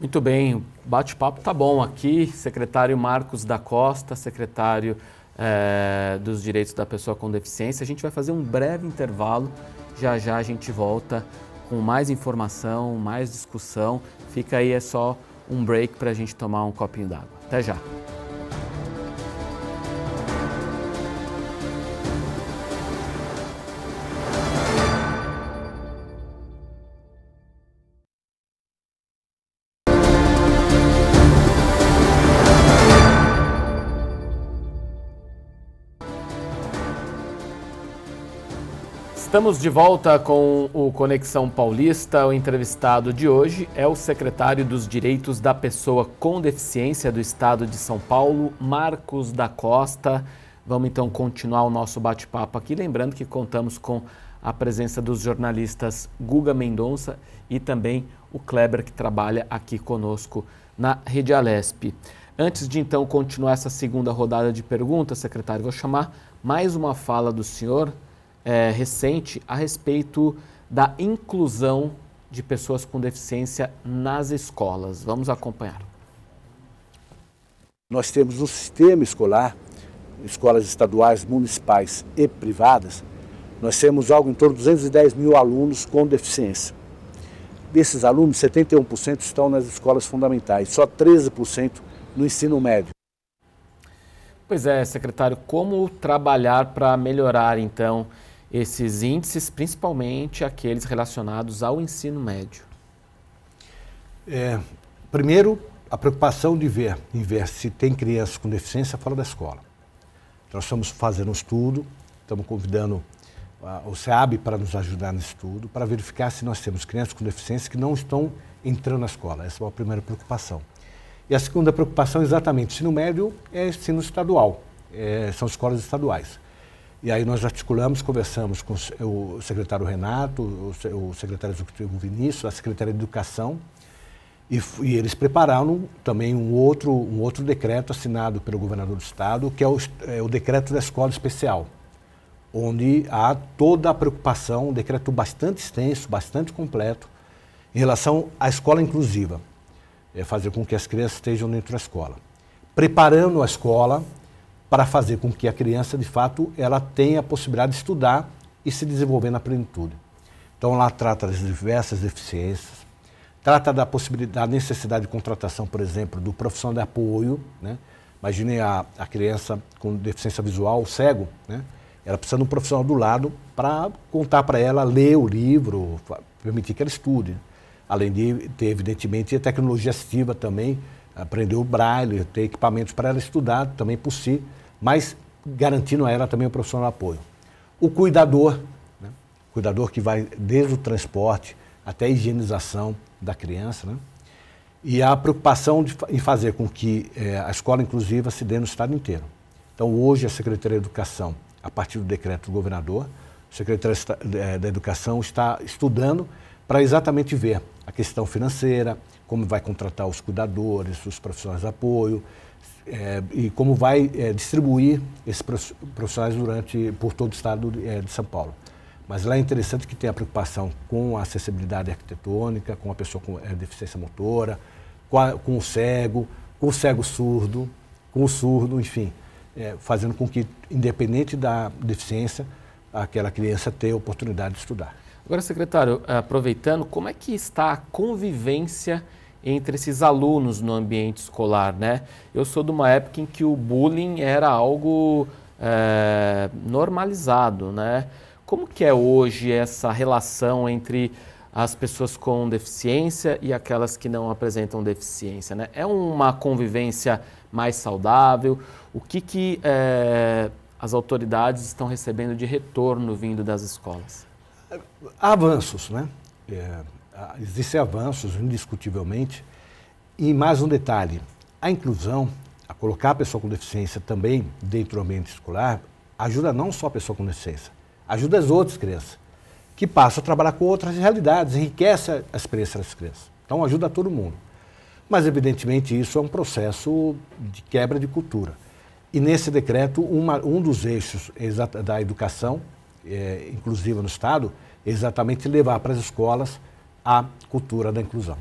Muito bem, o bate-papo tá bom aqui. Secretário Marcos da Costa, secretário eh, dos Direitos da Pessoa com Deficiência. A gente vai fazer um breve intervalo. Já já a gente volta com mais informação, mais discussão. Fica aí, é só um break para a gente tomar um copinho d'água. Até já! Estamos de volta com o Conexão Paulista. O entrevistado de hoje é o secretário dos Direitos da Pessoa com Deficiência do Estado de São Paulo, Marcos da Costa. Vamos então continuar o nosso bate-papo aqui, lembrando que contamos com a presença dos jornalistas Guga Mendonça e também o Kleber, que trabalha aqui conosco na Rede Alesp. Antes de então continuar essa segunda rodada de perguntas, secretário, vou chamar mais uma fala do senhor é, recente a respeito da inclusão de pessoas com deficiência nas escolas. Vamos acompanhar. Nós temos no sistema escolar, escolas estaduais, municipais e privadas, nós temos algo em torno de 210 mil alunos com deficiência. Desses alunos, 71% estão nas escolas fundamentais, só 13% no ensino médio. Pois é, secretário, como trabalhar para melhorar então? esses índices, principalmente aqueles relacionados ao ensino médio? É, primeiro, a preocupação de ver, ver se tem crianças com deficiência fora da escola. Nós estamos fazendo um estudo, estamos convidando ah, o SEAB para nos ajudar no estudo, para verificar se nós temos crianças com deficiência que não estão entrando na escola. Essa é a primeira preocupação. E a segunda preocupação exatamente ensino médio é ensino estadual, é, são escolas estaduais. E aí nós articulamos, conversamos com o secretário Renato, o secretário executivo Vinícius, a secretária de Educação, e, e, eles prepararam também um outro, um outro decreto assinado pelo governador do estado, que é o, é o decreto da escola especial, onde há toda a preocupação, um decreto bastante extenso, bastante completo, em relação à escola inclusiva, é fazer com que as crianças estejam dentro da escola. Preparando a escola, para fazer com que a criança, de fato, ela tenha a possibilidade de estudar e se desenvolver na plenitude. Então, lá trata das diversas deficiências, trata da possibilidade, da necessidade de contratação, por exemplo, do profissional de apoio. Né? Imagine a, a criança com deficiência visual, cego, né? ela precisa de um profissional do lado para contar para ela, ler o livro, permitir que ela estude. Além de ter, evidentemente, a tecnologia assistiva também, aprender o braille, ter equipamentos para ela estudar também por si mas garantindo a ela também o profissional apoio. O cuidador, né? o cuidador que vai desde o transporte até a higienização da criança, né? e a preocupação de, em fazer com que eh, a escola inclusiva se dê no estado inteiro. Então, hoje, a Secretaria de Educação, a partir do decreto do governador, a Secretaria eh, da Educação está estudando para exatamente ver a questão financeira, como vai contratar os cuidadores, os profissionais de apoio, é, e como vai é, distribuir esses profissionais durante, por todo o estado de, é, de São Paulo. Mas lá é interessante que tem a preocupação com a acessibilidade arquitetônica, com a pessoa com é, deficiência motora, com, a, com, o cego, com o cego surdo, com o surdo, enfim, é, fazendo com que, independente da deficiência, aquela criança tenha a oportunidade de estudar. Agora, secretário, aproveitando, como é que está a convivência entre esses alunos no ambiente escolar, né? Eu sou de uma época em que o bullying era algo é, normalizado, né? Como que é hoje essa relação entre as pessoas com deficiência e aquelas que não apresentam deficiência, né? É uma convivência mais saudável? O que que é, as autoridades estão recebendo de retorno vindo das escolas? Avanços, né? É ah, existem avanços, indiscutivelmente. E mais um detalhe: a inclusão, a colocar a pessoa com deficiência também dentro do ambiente escolar, ajuda não só a pessoa com deficiência, ajuda as outras crianças, que passam a trabalhar com outras realidades, enriquece a experiência das crianças. Então, ajuda a todo mundo. Mas, evidentemente, isso é um processo de quebra de cultura. E nesse decreto, uma, um dos eixos da educação é, inclusiva no Estado é exatamente levar para as escolas a cultura da inclusão.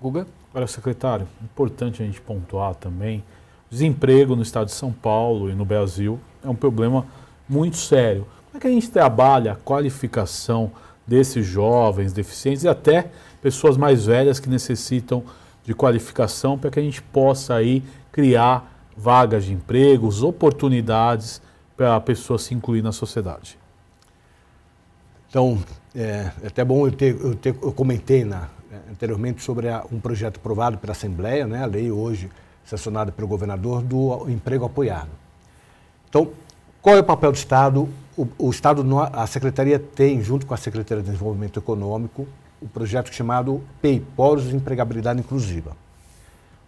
Guga? Olha, secretário, importante a gente pontuar também, desemprego no estado de São Paulo e no Brasil é um problema muito sério. Como é que a gente trabalha a qualificação desses jovens deficientes e até pessoas mais velhas que necessitam de qualificação para que a gente possa aí criar vagas de empregos, oportunidades para a pessoa se incluir na sociedade? Então, é, é até bom eu ter, eu, ter, eu comentei na, é, anteriormente sobre a, um projeto aprovado pela Assembleia, né, a lei hoje sancionada pelo governador do emprego apoiado. Então, qual é o papel do Estado? O, o Estado, a Secretaria tem, junto com a Secretaria de Desenvolvimento Econômico, o um projeto chamado PEI, Poros de Empregabilidade Inclusiva.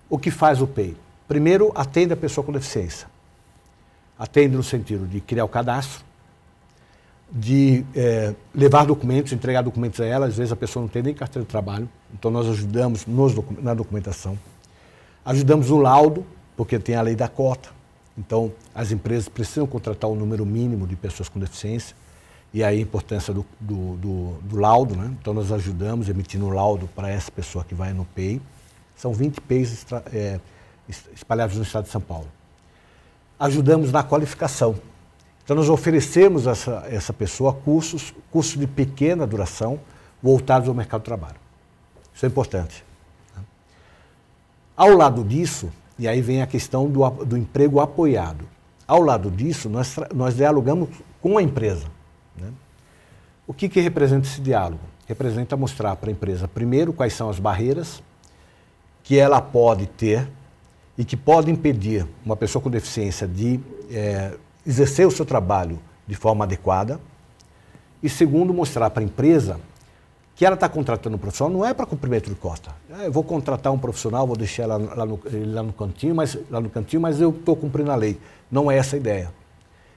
O que faz o PEI? Primeiro, atende a pessoa com deficiência. Atende no sentido de criar o cadastro, de é, levar documentos, entregar documentos a ela. Às vezes a pessoa não tem nem carteira de trabalho, então nós ajudamos nos, na documentação. Ajudamos no laudo, porque tem a lei da cota. Então, as empresas precisam contratar um número mínimo de pessoas com deficiência, e aí a importância do, do, do, do laudo. Né? Então, nós ajudamos emitindo o laudo para essa pessoa que vai no PEI. São 20 PEIs é, espalhados no estado de São Paulo. Ajudamos na qualificação. Então, nós oferecemos a essa, essa pessoa cursos, cursos de pequena duração, voltados ao mercado de trabalho. Isso é importante. Ao lado disso, e aí vem a questão do, do emprego apoiado. Ao lado disso, nós, nós dialogamos com a empresa. Né? O que, que representa esse diálogo? Representa mostrar para a empresa, primeiro, quais são as barreiras que ela pode ter e que podem impedir uma pessoa com deficiência de é, exercer o seu trabalho de forma adequada. E segundo, mostrar para a empresa que ela está contratando um profissional não é para cumprimento de costa. É, eu vou contratar um profissional, vou deixar lá, lá, no, lá no cantinho, mas lá no cantinho, mas eu estou cumprindo a lei. Não é essa a ideia.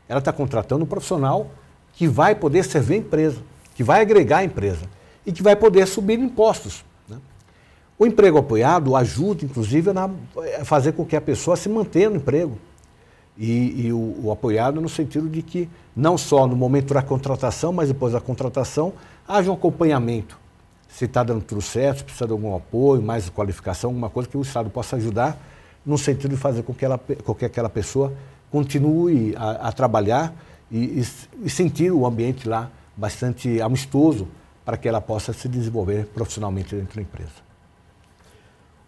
Ela está contratando um profissional que vai poder servir a empresa, que vai agregar a empresa e que vai poder subir impostos. Né? O emprego apoiado ajuda, inclusive, a fazer com que a pessoa se mantenha no emprego e, e o, o, apoiado no sentido de que não só no momento da contratação, mas depois da contratação, haja um acompanhamento. Se está dando tudo certo, se precisa de algum apoio, mais qualificação, alguma coisa que o Estado possa ajudar no sentido de fazer com que, ela, com que aquela pessoa continue a, a trabalhar e, e, e sentir o ambiente lá bastante amistoso para que ela possa se desenvolver profissionalmente dentro da empresa.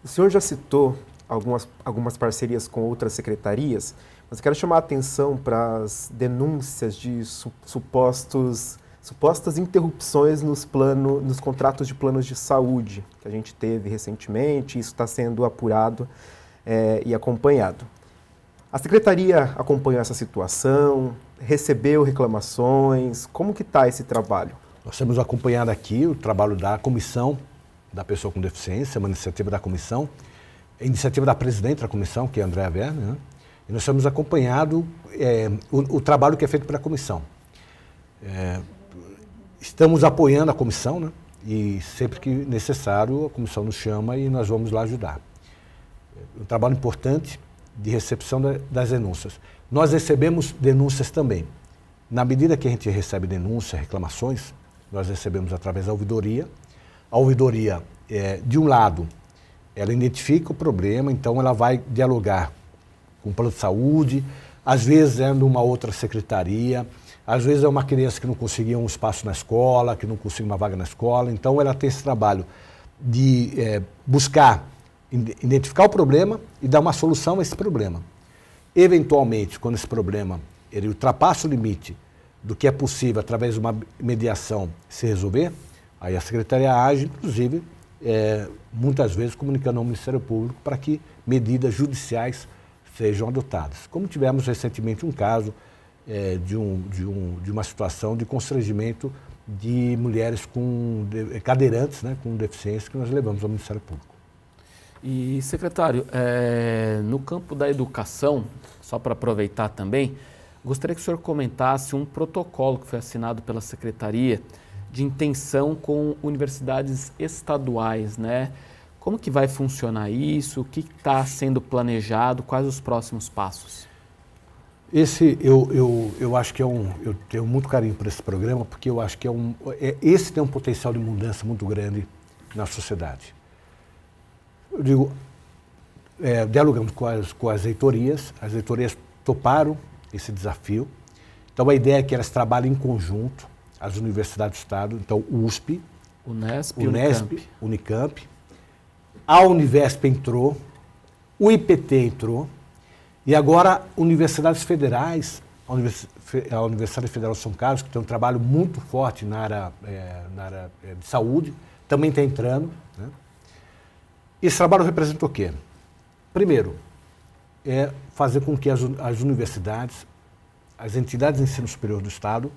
O senhor já citou algumas, algumas parcerias com outras secretarias. Mas quero chamar a atenção para as denúncias de su supostos, supostas interrupções nos, plano, nos contratos de planos de saúde que a gente teve recentemente. Isso está sendo apurado é, e acompanhado. A secretaria acompanhou essa situação, recebeu reclamações. Como que está esse trabalho? Nós temos acompanhado aqui o trabalho da comissão da pessoa com deficiência, uma iniciativa da comissão, iniciativa da presidente da comissão, que é a Andréa Werner, né? E nós temos acompanhado é, o, o, trabalho que é feito pela comissão. É, estamos apoiando a comissão, né? e sempre que necessário a comissão nos chama e nós vamos lá ajudar. É um trabalho importante de recepção das denúncias. Nós recebemos denúncias também. Na medida que a gente recebe denúncias, reclamações, nós recebemos através da ouvidoria. A ouvidoria, é, de um lado, ela identifica o problema, então ela vai dialogar com plano de saúde, às vezes é numa outra secretaria, às vezes é uma criança que não conseguia um espaço na escola, que não conseguia uma vaga na escola. Então, ela tem esse trabalho de é, buscar identificar o problema e dar uma solução a esse problema. Eventualmente, quando esse problema ele ultrapassa o limite do que é possível através de uma mediação se resolver, aí a secretaria age, inclusive, é, muitas vezes comunicando ao Ministério Público para que medidas judiciais sejam adotadas. Como tivemos recentemente um caso é, de, um, de, um, de uma situação de constrangimento de mulheres com de, cadeirantes, né, com deficiência, que nós levamos ao Ministério Público. E, secretário, é, no campo da educação, só para aproveitar também, gostaria que o senhor comentasse um protocolo que foi assinado pela Secretaria de intenção com universidades estaduais, né? Como que vai funcionar isso? O que está sendo planejado? Quais os próximos passos? Esse eu, eu, eu acho que é um. Eu tenho muito carinho por esse programa, porque eu acho que é um. É, esse tem um potencial de mudança muito grande na sociedade. Eu digo, é, dialogamos com as, com as reitorias, as reitorias toparam esse desafio. Então a ideia é que elas trabalhem em conjunto, as universidades do Estado, então USP, UNESP, UNESP Unicamp, Unicamp a Univesp entrou, o IPT entrou, e agora universidades federais, a Universidade Federal de São Carlos, que tem um trabalho muito forte na área, é, na área é, de saúde, também está entrando. Né? Esse trabalho representa o quê? Primeiro, é fazer com que as, as universidades, as entidades de ensino superior do Estado,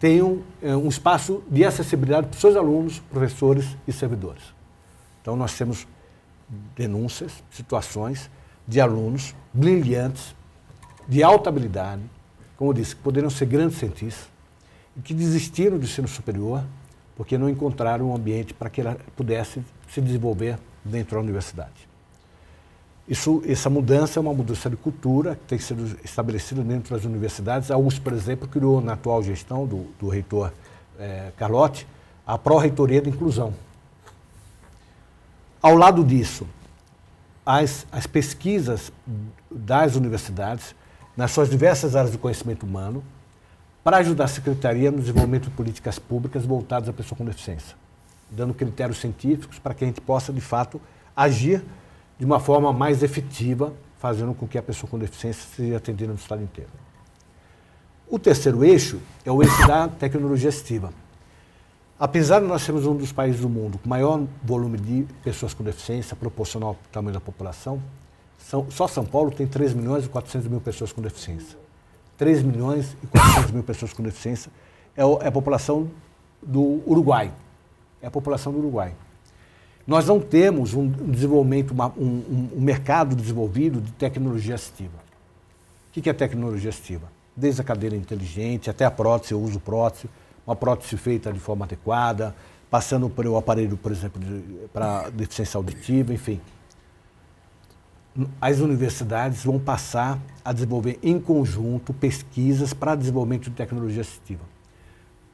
tenham é, um espaço de acessibilidade para os seus alunos, professores e servidores. Então, nós temos denúncias, situações de alunos brilhantes, de alta habilidade, como eu disse, que poderiam ser grandes cientistas, e que desistiram do ensino superior porque não encontraram um ambiente para que ela pudesse se desenvolver dentro da universidade. Isso, essa mudança é uma mudança de cultura que tem sido estabelecida dentro das universidades. A USP, por exemplo, criou na atual gestão do, do reitor é, Carlotti a pró-reitoria da inclusão. Ao lado disso, as, as pesquisas das universidades, nas suas diversas áreas de conhecimento humano, para ajudar a Secretaria no desenvolvimento de políticas públicas voltadas à pessoa com deficiência, dando critérios científicos para que a gente possa, de fato, agir de uma forma mais efetiva, fazendo com que a pessoa com deficiência seja atendida no estado inteiro. O terceiro eixo é o eixo da tecnologia assistiva. Apesar de nós sermos um dos países do mundo com maior volume de pessoas com deficiência, proporcional ao tamanho da população, são, só São Paulo tem 3 milhões e 400 mil pessoas com deficiência. 3 milhões e 400 mil pessoas com deficiência é, é a população do Uruguai. É a população do Uruguai. Nós não temos um desenvolvimento, uma, um, um, mercado desenvolvido de tecnologia assistiva. O que é tecnologia assistiva? Desde a cadeira inteligente até a prótese, eu uso prótese uma prótese feita de forma adequada, passando por o aparelho, por exemplo, de, para deficiência auditiva, enfim. As universidades vão passar a desenvolver em conjunto pesquisas para desenvolvimento de tecnologia assistiva.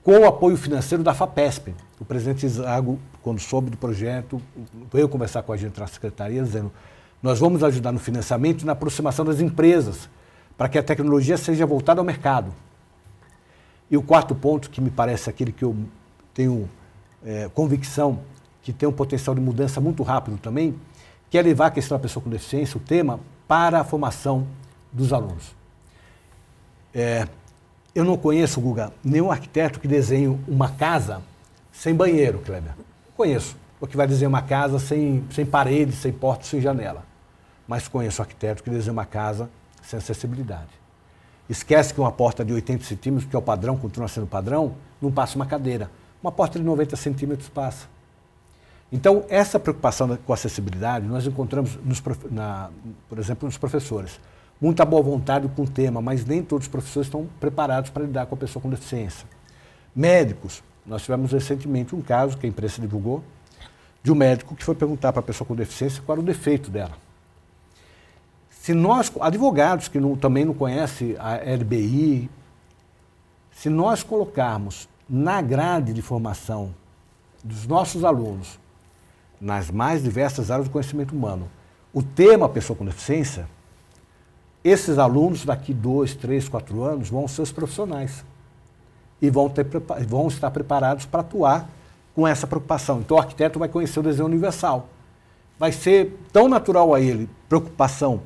Com o apoio financeiro da FAPESP. O presidente Isago, quando soube do projeto, veio conversar com a gente na secretaria, dizendo: Nós vamos ajudar no financiamento e na aproximação das empresas, para que a tecnologia seja voltada ao mercado. E o quarto ponto, que me parece aquele que eu tenho é, convicção que tem um potencial de mudança muito rápido também, que é levar a questão da pessoa com deficiência, o tema, para a formação dos alunos. É, eu não conheço, Guga, nenhum arquiteto que desenhe uma casa sem banheiro, Kleber. conheço. O que vai desenhar uma casa sem, sem parede, sem porta, sem janela. Mas conheço arquiteto que desenha uma casa sem acessibilidade esquece que uma porta de 80 centímetros, que é o padrão, continua sendo padrão, não passa uma cadeira. Uma porta de 90 centímetros passa. Então, essa preocupação com acessibilidade nós encontramos, nos, na, por exemplo, nos professores. Muita boa vontade com o tema, mas nem todos os professores estão preparados para lidar com a pessoa com deficiência. Médicos. Nós tivemos recentemente um caso que a imprensa divulgou de um médico que foi perguntar para a pessoa com deficiência qual era o defeito dela. Se nós, advogados que não, também não conhecem a LBI, se nós colocarmos na grade de formação dos nossos alunos, nas mais diversas áreas do conhecimento humano, o tema pessoa com deficiência, esses alunos daqui dois, três, quatro anos vão ser os profissionais e vão, ter, vão estar preparados para atuar com essa preocupação. Então o arquiteto vai conhecer o desenho universal. Vai ser tão natural a ele preocupação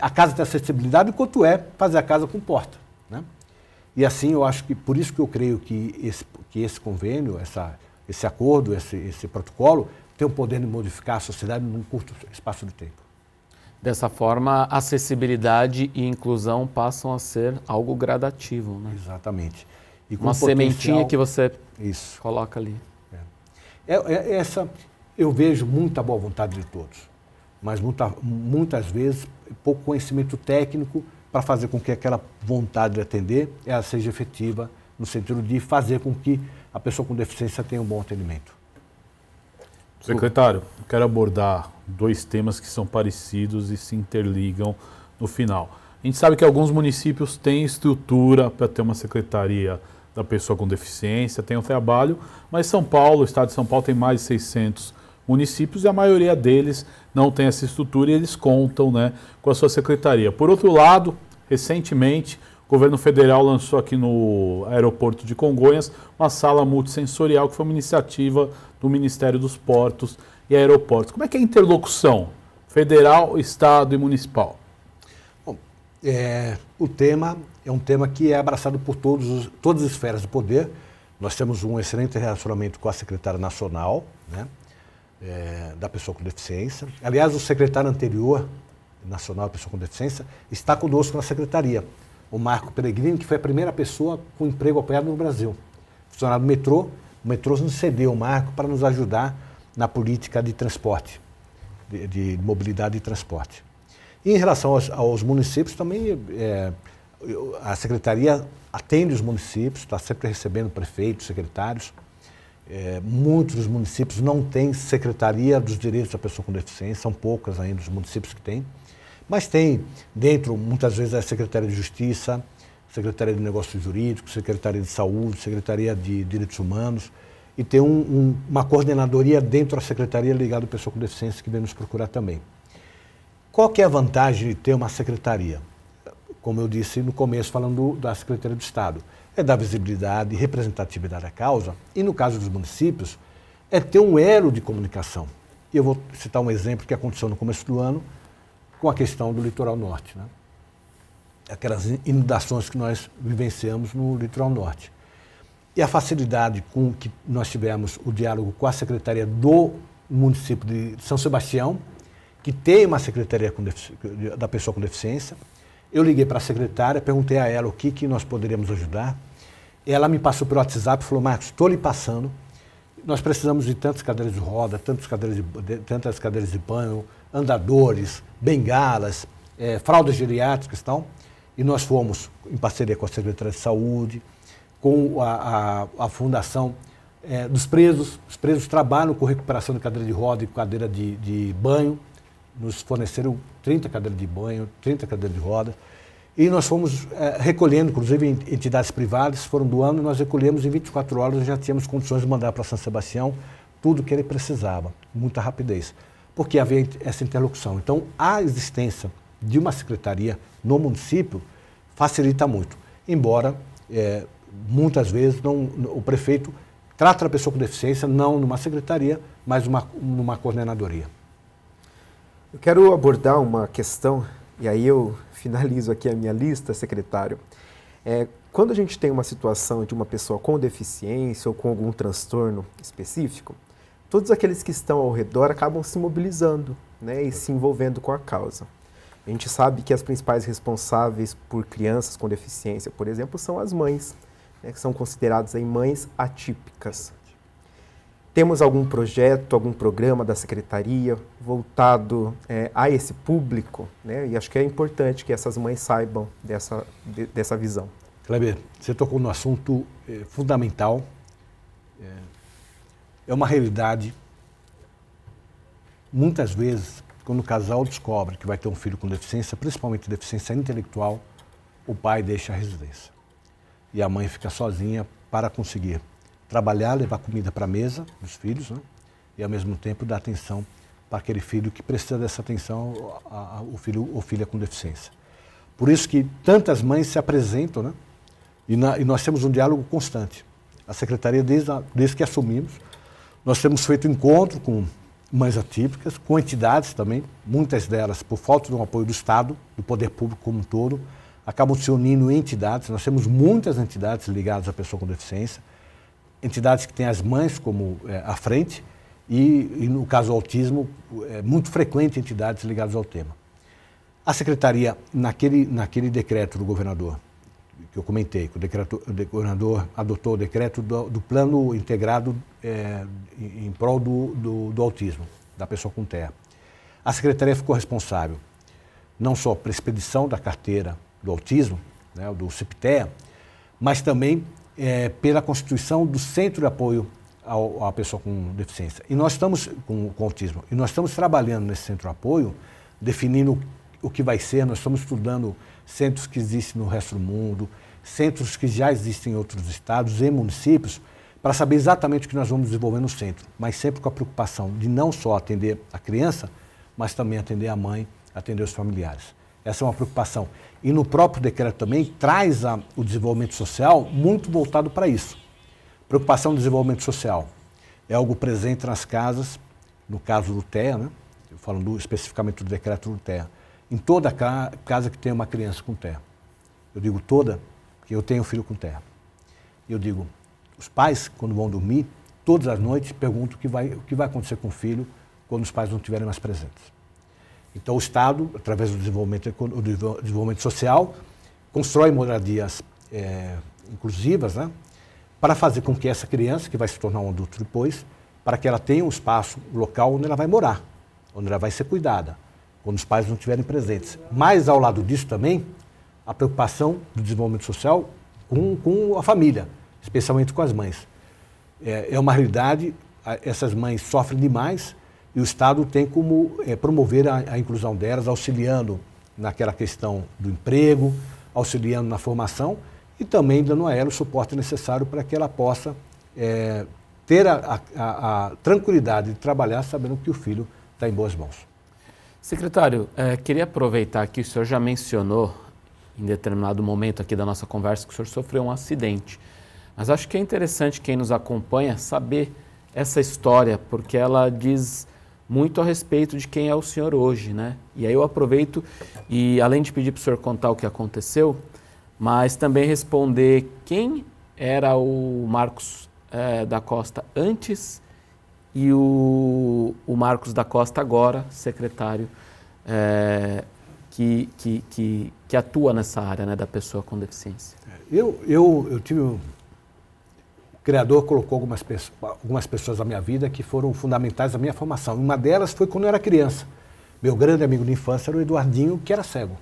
a casa ter acessibilidade, quanto é fazer a casa com porta. Né? E assim eu acho que, por isso que eu creio que esse, que esse convênio, essa, esse acordo, esse, esse protocolo, tem o poder de modificar a sociedade num curto espaço de tempo. Dessa forma, acessibilidade e inclusão passam a ser algo gradativo. Né? Exatamente. E Uma potencial... sementinha que você isso. coloca ali. É. É, é, essa, eu vejo muita boa vontade de todos mas muita, muitas vezes pouco conhecimento técnico para fazer com que aquela vontade de atender ela seja efetiva no sentido de fazer com que a pessoa com deficiência tenha um bom atendimento. Secretário, quero abordar dois temas que são parecidos e se interligam no final. A gente sabe que alguns municípios têm estrutura para ter uma secretaria da pessoa com deficiência, tem um trabalho, mas São Paulo, o estado de São Paulo tem mais de 600 municípios e a maioria deles não tem essa estrutura e eles contam né, com a sua secretaria. Por outro lado, recentemente, o governo federal lançou aqui no aeroporto de Congonhas uma sala multissensorial, que foi uma iniciativa do Ministério dos Portos e Aeroportos. Como é que é a interlocução federal, estado e municipal? Bom, é, o tema é um tema que é abraçado por todos, todas as esferas do poder. Nós temos um excelente relacionamento com a secretária nacional, né? é, da pessoa com deficiência. Aliás, o secretário anterior, Nacional da Pessoa com Deficiência, está conosco na secretaria, o Marco Peregrino, que foi a primeira pessoa com emprego apoiado no Brasil. Funcionário do metrô, o metrô nos cedeu o Marco para nos ajudar na política de transporte, de, de mobilidade e transporte. E em relação aos, aos municípios, também é, a secretaria atende os municípios, está sempre recebendo prefeitos, secretários, é, muitos dos municípios não têm Secretaria dos Direitos da Pessoa com Deficiência, são poucas ainda os municípios que têm, mas tem dentro, muitas vezes, a Secretaria de Justiça, Secretaria de Negócios Jurídicos, Secretaria de Saúde, Secretaria de Direitos Humanos, e tem um, um, uma coordenadoria dentro da Secretaria ligada à Pessoa com Deficiência que vem nos procurar também. Qual que é a vantagem de ter uma secretaria? Como eu disse no começo, falando da Secretaria do Estado é dar visibilidade e representatividade à causa, e no caso dos municípios, é ter um elo de comunicação. Eu vou citar um exemplo que aconteceu no começo do ano com a questão do litoral norte. Né? Aquelas inundações que nós vivenciamos no litoral norte. E a facilidade com que nós tivemos o diálogo com a secretaria do município de São Sebastião, que tem uma secretaria da pessoa com deficiência, eu liguei para a secretária, perguntei a ela o que, que nós poderíamos ajudar. Ela me passou pelo WhatsApp e falou, Marcos, estou lhe passando. Nós precisamos de tantas cadeiras de roda, tantas cadeiras de, de tantas cadeiras de banho, andadores, bengalas, é, fraldas geriátricas e tal. E nós fomos, em parceria com a Secretaria de Saúde, com a, a, a Fundação é, dos Presos. Os presos trabalham com recuperação de cadeira de roda e cadeira de, de banho nos forneceram 30 cadeiras de banho, 30 cadeiras de roda. E nós fomos é, recolhendo, inclusive entidades privadas foram doando, e nós recolhemos em 24 horas, já tínhamos condições de mandar para São Sebastião tudo que ele precisava, muita rapidez, porque havia essa interlocução. Então, a existência de uma secretaria no município facilita muito, embora é, muitas vezes não, o prefeito trata a pessoa com deficiência não numa secretaria, mas uma, numa coordenadoria. Eu quero abordar uma questão, e aí eu finalizo aqui a minha lista, secretário. É, quando a gente tem uma situação de uma pessoa com deficiência ou com algum transtorno específico, todos aqueles que estão ao redor acabam se mobilizando né, e se envolvendo com a causa. A gente sabe que as principais responsáveis por crianças com deficiência, por exemplo, são as mães, né, que são consideradas aí, mães atípicas. Temos algum projeto, algum programa da secretaria voltado é, a esse público? Né? E acho que é importante que essas mães saibam dessa, de, dessa visão. Kleber, você tocou no assunto é, fundamental. É, é uma realidade. Muitas vezes, quando o casal descobre que vai ter um filho com deficiência, principalmente deficiência intelectual, o pai deixa a residência. E a mãe fica sozinha para conseguir trabalhar, levar comida para a mesa dos filhos, né? e ao mesmo tempo dar atenção para aquele filho que precisa dessa atenção, a, a, o filho ou filha com deficiência. Por isso que tantas mães se apresentam, né? e, na, e nós temos um diálogo constante. A secretaria, desde, a, desde que assumimos, nós temos feito encontro com mães atípicas, com entidades também, muitas delas, por falta de um apoio do Estado, do poder público como um todo, acabam se unindo em entidades. Nós temos muitas entidades ligadas à pessoa com deficiência, entidades que têm as mães como é, à frente e, e, no caso do autismo, é muito frequente entidades ligadas ao tema. A secretaria, naquele, naquele decreto do governador, que eu comentei, que o, decreto, o governador adotou o decreto do, do plano integrado é, em, prol do, do, do autismo, da pessoa com TEA. A secretaria ficou responsável não só pela expedição da carteira do autismo, né, do CIPTEA, mas também é, pela constituição do Centro de Apoio ao, à Pessoa com Deficiência. E nós estamos, com, com autismo, e nós estamos trabalhando nesse Centro de Apoio, definindo o que vai ser, nós estamos estudando centros que existem no resto do mundo, centros que já existem em outros estados e municípios, para saber exatamente o que nós vamos desenvolver no centro, mas sempre com a preocupação de não só atender a criança, mas também atender a mãe, atender os familiares. Essa é uma preocupação. E no próprio decreto também traz a, o desenvolvimento social muito voltado para isso. Preocupação do desenvolvimento social é algo presente nas casas, no caso do TEA, né? falando especificamente do decreto do TEA, em toda casa que tem uma criança com TEA. Eu digo toda, porque eu tenho um filho com TEA. Eu digo, os pais, quando vão dormir, todas as noites perguntam o que vai, o que vai acontecer com o filho quando os pais não estiverem mais presentes. Então, o Estado, através do desenvolvimento, do desenvolvimento social, constrói moradias é, inclusivas, né? para fazer com que essa criança, que vai se tornar um adulto depois, para que ela tenha um espaço local onde ela vai morar, onde ela vai ser cuidada, quando os pais não estiverem presentes. Mas, ao lado disso também, a preocupação do desenvolvimento social com, com a família, especialmente com as mães. É, é uma realidade, essas mães sofrem demais e o Estado tem como é, promover a, a, inclusão delas, auxiliando naquela questão do emprego, auxiliando na formação e também dando a ela o suporte necessário para que ela possa é, ter a, a, a tranquilidade de trabalhar sabendo que o filho está em boas mãos. Secretário, eh, queria aproveitar que o senhor já mencionou em determinado momento aqui da nossa conversa que o senhor sofreu um acidente. Mas acho que é interessante quem nos acompanha saber essa história, porque ela diz muito a respeito de quem é o senhor hoje, né? E aí eu aproveito e além de pedir para o senhor contar o que aconteceu, mas também responder quem era o Marcos é, da Costa antes e o, o, Marcos da Costa agora, secretário é, que, que, que, que, atua nessa área né, da pessoa com deficiência. É, eu, eu, eu tive o Criador colocou algumas, pessoas, algumas pessoas na minha vida que foram fundamentais na minha formação. Uma delas foi quando eu era criança. Meu grande amigo de infância era o Eduardinho, que era cego.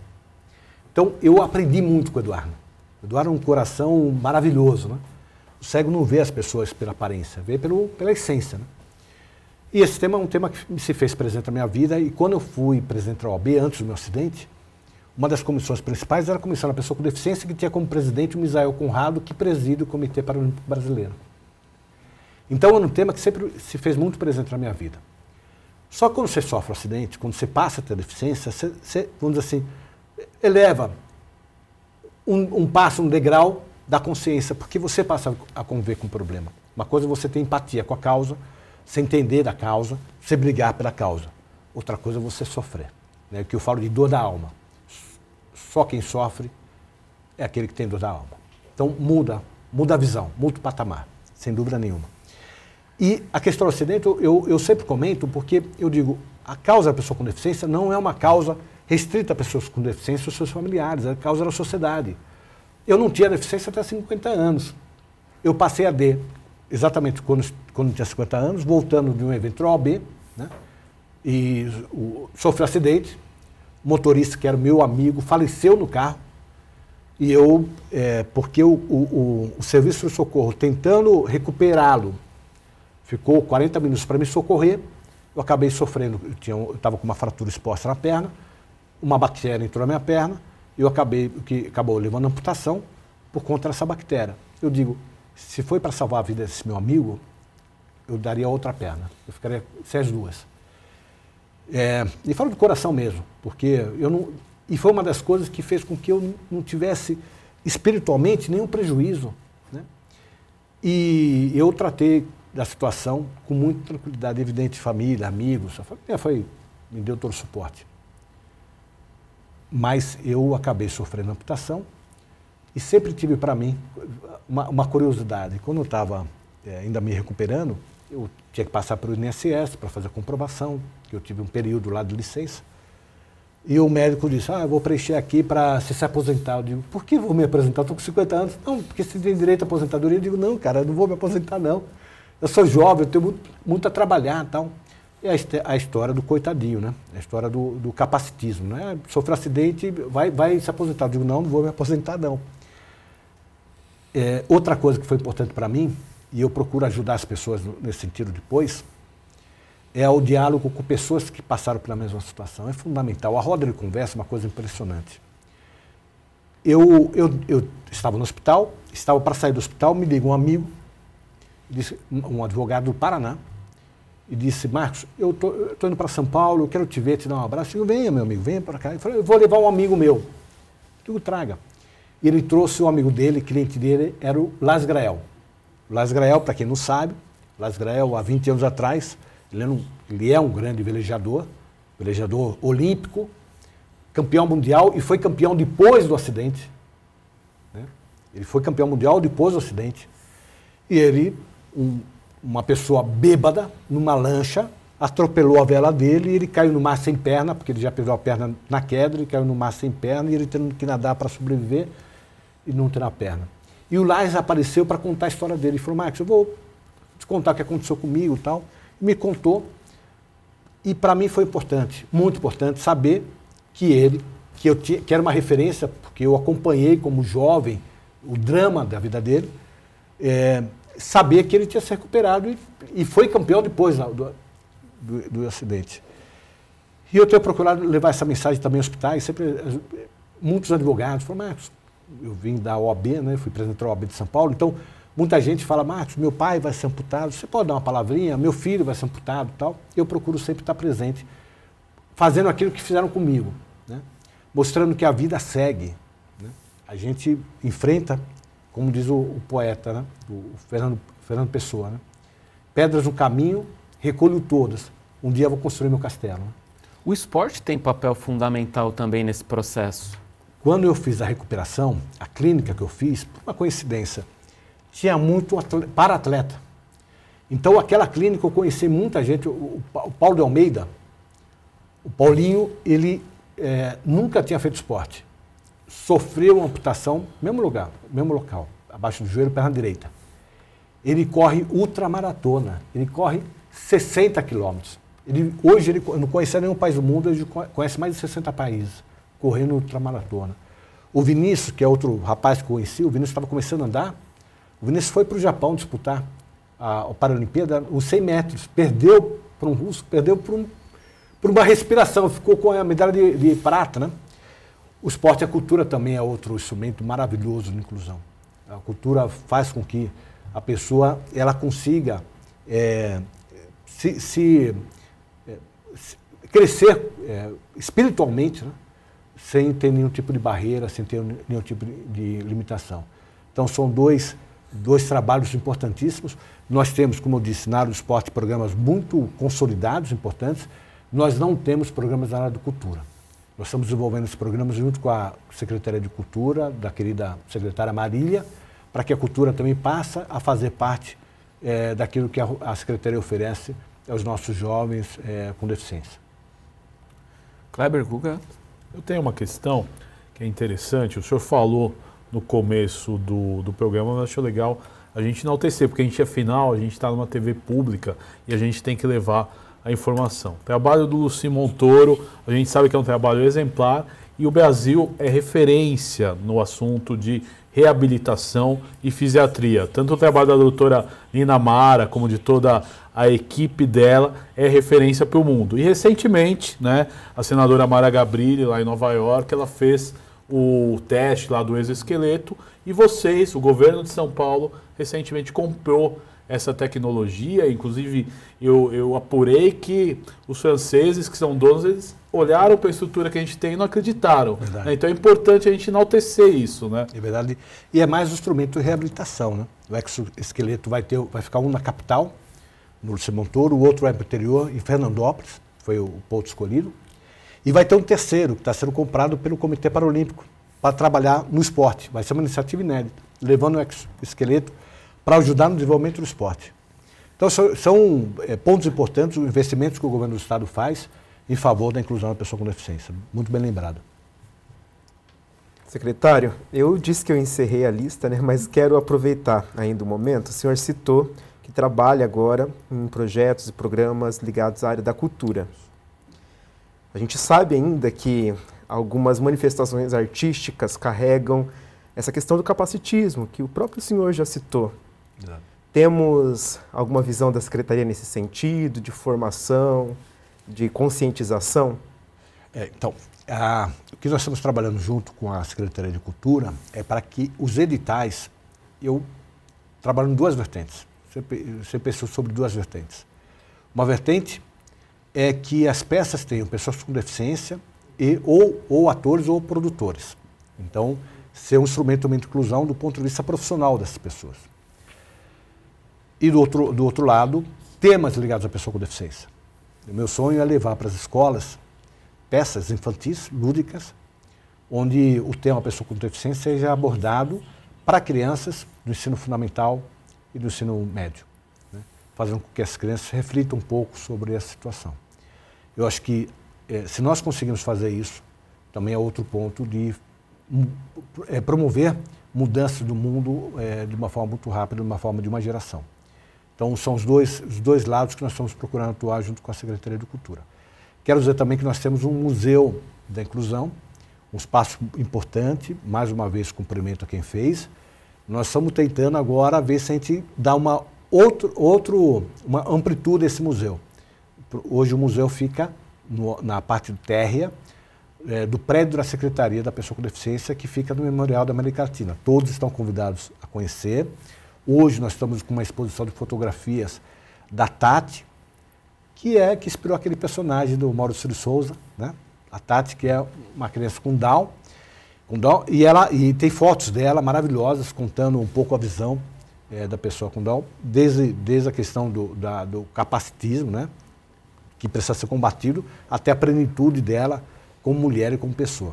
Então, eu aprendi muito com o Eduardo. O Eduardo é um coração maravilhoso. Né? O cego não vê as pessoas pela aparência, vê pelo, pela essência. Né? E esse tema é um tema que se fez presente na minha vida. E quando eu fui presidente da OAB, antes do meu acidente, uma das comissões principais era a Comissão da Pessoa com Deficiência, que tinha como presidente o Misael Conrado, que preside o Comitê Paralímpico Brasileiro. Então, é um tema que sempre se fez muito presente na minha vida. Só que quando você sofre um acidente, quando você passa a ter deficiência, você, você vamos dizer assim, eleva um, um, passo, um degrau da consciência, porque você passa a conviver com o problema. Uma coisa é você ter empatia com a causa, você entender da causa, você brigar pela causa. Outra coisa é você sofrer, né? que eu falo de dor da alma. Só quem sofre é aquele que tem dor da alma. Então muda, muda a visão, muda o patamar, sem dúvida nenhuma. E a questão do acidente eu, eu sempre comento porque eu digo, a causa da pessoa com deficiência não é uma causa restrita a pessoas com deficiência ou seus familiares, a causa da é sociedade. Eu não tinha deficiência até 50 anos. Eu passei a D exatamente quando, quando tinha 50 anos, voltando de um evento OAB, né? e o, sofri um acidente, motorista, que era meu amigo, faleceu no carro. E eu, é, porque o, o, o, serviço de socorro, tentando recuperá-lo, ficou 40 minutos para me socorrer, eu acabei sofrendo, eu estava com uma fratura exposta na perna, uma bactéria entrou na minha perna, eu acabei, que acabou levando amputação por conta dessa bactéria. Eu digo, se foi para salvar a vida desse meu amigo, eu daria outra perna, eu ficaria sem as duas. É, e falo do coração mesmo, porque eu não. E foi uma das coisas que fez com que eu não tivesse espiritualmente nenhum prejuízo. Né? E eu tratei da situação com muita tranquilidade, evidente, família, amigos, a família foi, me deu todo o suporte. Mas eu acabei sofrendo amputação e sempre tive para mim uma, uma, curiosidade. Quando eu estava é, ainda me recuperando, eu tinha que passar pelo INSS para fazer a comprovação, que eu tive um período lá de licença. E o médico disse, ah, eu vou preencher aqui para se, se aposentar. Eu digo, por que vou me aposentar? Estou com 50 anos. Não, porque você tem direito à aposentadoria. Eu digo, não, cara, eu não vou me aposentar, não. Eu sou jovem, eu tenho muito, muito a trabalhar e tal. E a, a, história do coitadinho, né? A história do, do capacitismo, né? Sofre acidente, vai, vai se aposentar. Eu digo, não, não vou me aposentar, não. É, outra coisa que foi importante para mim e eu procuro ajudar as pessoas nesse sentido depois, é o diálogo com pessoas que passaram pela mesma situação. É fundamental. A roda de conversa é uma coisa impressionante. Eu, eu, eu estava no hospital, estava para sair do hospital, me ligou um amigo, disse, um advogado do Paraná, e disse, Marcos, eu estou indo para São Paulo, eu quero te ver, te dar um abraço. Eu digo, venha, meu amigo, venha para cá. Ele falou, eu vou levar um amigo meu. Eu digo, traga. E ele trouxe o um amigo dele, cliente dele, era o Las Grael. Las Grael, para quem não sabe, Las Grael, há 20 anos atrás, ele é um, ele é um grande velejador, velejador olímpico, campeão mundial e foi campeão depois do acidente. Né? Ele foi campeão mundial depois do acidente. E ele, um, uma pessoa bêbada, numa lancha, atropelou a vela dele e ele caiu no mar sem perna, porque ele já perdeu a perna na queda, ele caiu no mar sem perna e ele tendo que nadar para sobreviver e não ter a perna. E o Lázaro apareceu para contar a história dele. Ele falou, Marcos, eu vou te contar o que aconteceu comigo e tal. Me contou. E para mim foi importante, muito importante, saber que ele, que eu tinha, que era uma referência, porque eu acompanhei como jovem o drama da vida dele, é, saber que ele tinha se recuperado e, e foi campeão depois do, do, do, acidente. E eu tenho procurado levar essa mensagem também aos hospitais sempre eh, muitos advogados falaram, Marcos, eu vim da OAB, né? fui presidente da OAB de São Paulo, então muita gente fala, Marcos, meu pai vai ser amputado, você pode dar uma palavrinha, meu filho vai ser amputado tal. Eu procuro sempre estar presente, fazendo aquilo que fizeram comigo, né? mostrando que a vida segue. Né? A gente enfrenta, como diz o, o poeta, né? o Fernando, Fernando Pessoa, né? pedras no caminho, recolho todas, um dia eu vou construir meu castelo. O esporte tem papel fundamental também nesse processo? Quando eu fiz a recuperação, a clínica que eu fiz, por uma coincidência, tinha muito atleta, para atleta. Então, aquela clínica eu conheci muita gente. O, o Paulo de Almeida, o Paulinho, ele é, nunca tinha feito esporte. Sofreu uma amputação, mesmo lugar, mesmo local, abaixo do joelho, perna direita. Ele corre ultramaratona, ele corre 60 quilômetros. Ele, hoje ele não conhecia nenhum país do mundo, ele conhece mais de 60 países correndo ultramaratona. O Vinícius, que é outro rapaz que eu conheci, o Vinícius estava começando a andar, o Vinícius foi para o Japão disputar a, a Paralimpíada, os 100 metros, perdeu para um russo, perdeu para um, uma respiração, ficou com a medalha de, de prata, né? O esporte e a cultura também é outro instrumento maravilhoso de inclusão. A cultura faz com que a pessoa ela consiga é, se, se, é, se, crescer é, espiritualmente, né? sem ter nenhum tipo de barreira, sem ter nenhum tipo de, limitação. Então, são dois, dois trabalhos importantíssimos. Nós temos, como eu disse, na área do esporte, programas muito consolidados, importantes. Nós não temos programas na área de cultura. Nós estamos desenvolvendo esses programas junto com a Secretaria de Cultura, da querida secretária Marília, para que a cultura também passe a fazer parte é, daquilo que a, a, Secretaria oferece aos nossos jovens é, com deficiência. Kleber Guga, eu tenho uma questão que é interessante. O senhor falou no começo do, do programa, mas acho legal a gente enaltecer, porque a gente, afinal, é a gente está numa TV pública e a gente tem que levar a informação. O trabalho do Luci Montoro, a gente sabe que é um trabalho exemplar e o Brasil é referência no assunto de reabilitação e fisiatria. Tanto o trabalho da doutora Nina Mara, como de toda a equipe dela é referência para o mundo. E recentemente, né, a senadora Mara Gabrilli, lá em Nova York, ela fez o teste lá do exoesqueleto e vocês, o governo de São Paulo, recentemente comprou essa tecnologia. Inclusive, eu, eu apurei que os franceses, que são donos, eles olharam para a estrutura que a gente tem e não acreditaram. Né? Então é importante a gente enaltecer isso. Né? É verdade. E é mais um instrumento de reabilitação. Né? O exoesqueleto vai, ter, vai ficar um na capital, no Simão o outro é interior em Fernandópolis, foi o ponto escolhido. E vai ter um terceiro, que está sendo comprado pelo Comitê Paralímpico, para trabalhar no esporte. Vai ser uma iniciativa inédita, levando o esqueleto para ajudar no desenvolvimento do esporte. Então, são, é, pontos importantes, os investimentos que o governo do Estado faz em favor da inclusão da pessoa com deficiência. Muito bem lembrado. Secretário, eu disse que eu encerrei a lista, né, mas quero aproveitar ainda o momento. O senhor citou que trabalha agora em projetos e programas ligados à área da cultura. A gente sabe ainda que algumas manifestações artísticas carregam essa questão do capacitismo, que o próprio senhor já citou. É. Temos alguma visão da secretaria nesse sentido, de formação, de conscientização? É, então, a, o que nós estamos trabalhando junto com a Secretaria de Cultura é para que os editais, eu trabalho em duas vertentes você pensou sobre duas vertentes. Uma vertente é que as peças tenham pessoas com deficiência e ou, ou atores ou produtores. Então, ser um instrumento de inclusão do ponto de vista profissional dessas pessoas. E do outro, do outro lado, temas ligados à pessoa com deficiência. O meu sonho é levar para as escolas peças infantis, lúdicas, onde o tema pessoa com deficiência seja abordado para crianças do ensino fundamental, e do ensino médio, né? fazendo com que as crianças reflitam um pouco sobre essa situação. Eu acho que eh, se nós conseguirmos fazer isso, também é outro ponto de hum, é, promover mudanças do mundo é, de uma forma muito rápida, de uma forma de uma geração. Então, são os dois, os dois lados que nós estamos procurando atuar junto com a Secretaria de Cultura. Quero dizer também que nós temos um museu da inclusão, um espaço importante, mais uma vez cumprimento a quem fez, nós estamos tentando agora ver se a gente dá uma, outro, outro, uma amplitude a esse museu. Hoje o museu fica no, na parte térrea, é, do prédio da Secretaria da Pessoa com Deficiência, que fica no Memorial da América Latina. Todos estão convidados a conhecer. Hoje nós estamos com uma exposição de fotografias da Tati, que é que inspirou aquele personagem do Mauro de Souza, né? A Tati, que é uma criança com Down, com Down. E, ela, e tem fotos dela maravilhosas contando um pouco a visão é, da pessoa com Down, desde, desde a questão do, da, do capacitismo, né? que precisa ser combatido, até a plenitude dela como mulher e como pessoa.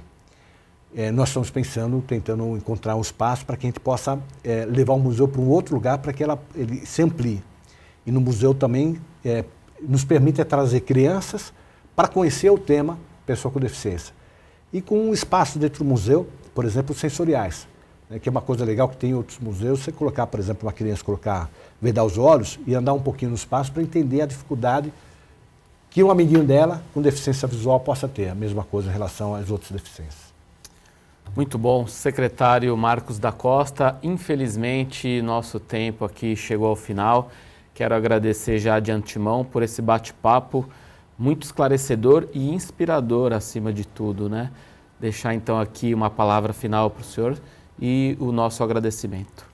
É, nós estamos pensando, tentando encontrar um espaço para que a gente possa é, levar o museu para um outro lugar para que ela, ele se amplie. E no museu também é, nos permite trazer crianças para conhecer o tema pessoa com deficiência e com um espaço dentro do museu, por exemplo, sensoriais, né, que é uma coisa legal que tem em outros museus, você colocar, por exemplo, uma criança colocar, vedar os olhos e andar um pouquinho no espaço para entender a dificuldade que um amiguinho dela com deficiência visual possa ter. A mesma coisa em relação às outras deficiências. Muito bom, secretário Marcos da Costa. Infelizmente, nosso tempo aqui chegou ao final. Quero agradecer já de antemão por esse bate-papo muito esclarecedor e inspirador acima de tudo, né? Deixar então aqui uma palavra final para o senhor e o nosso agradecimento.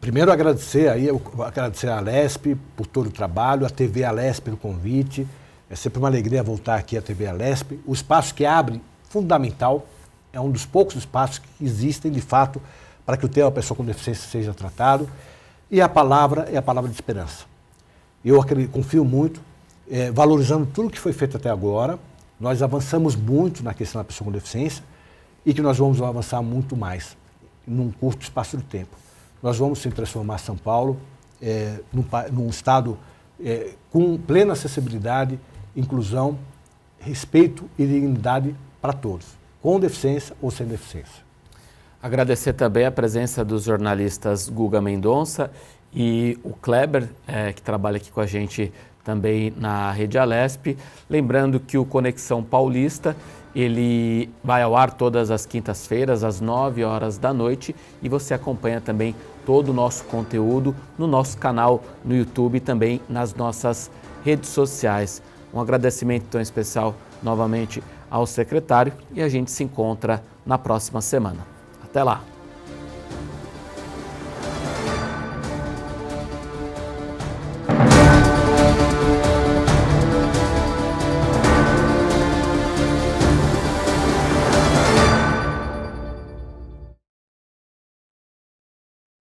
Primeiro agradecer aí, agradecer a Alesp por todo o trabalho, a TV Alesp pelo convite. É sempre uma alegria voltar aqui à TV Alesp. O espaço que abre, fundamental, é um dos poucos espaços que existem de fato para que o tema pessoa com deficiência seja tratado. E a palavra é a palavra de esperança. Eu confio muito é, valorizando tudo que foi feito até agora. Nós avançamos muito na questão da pessoa com deficiência e que nós vamos avançar muito mais num curto espaço de tempo. Nós vamos transformar São Paulo é, num, num, estado é, com plena acessibilidade, inclusão, respeito e dignidade para todos, com deficiência ou sem deficiência. Agradecer também a presença dos jornalistas Guga Mendonça e o Kleber, é, que trabalha aqui com a gente também na Rede Alesp. Lembrando que o Conexão Paulista ele vai ao ar todas as quintas-feiras, às 9 horas da noite, e você acompanha também todo o nosso conteúdo no nosso canal no YouTube e também nas nossas redes sociais. Um agradecimento tão especial novamente ao secretário e a gente se encontra na próxima semana. Até lá!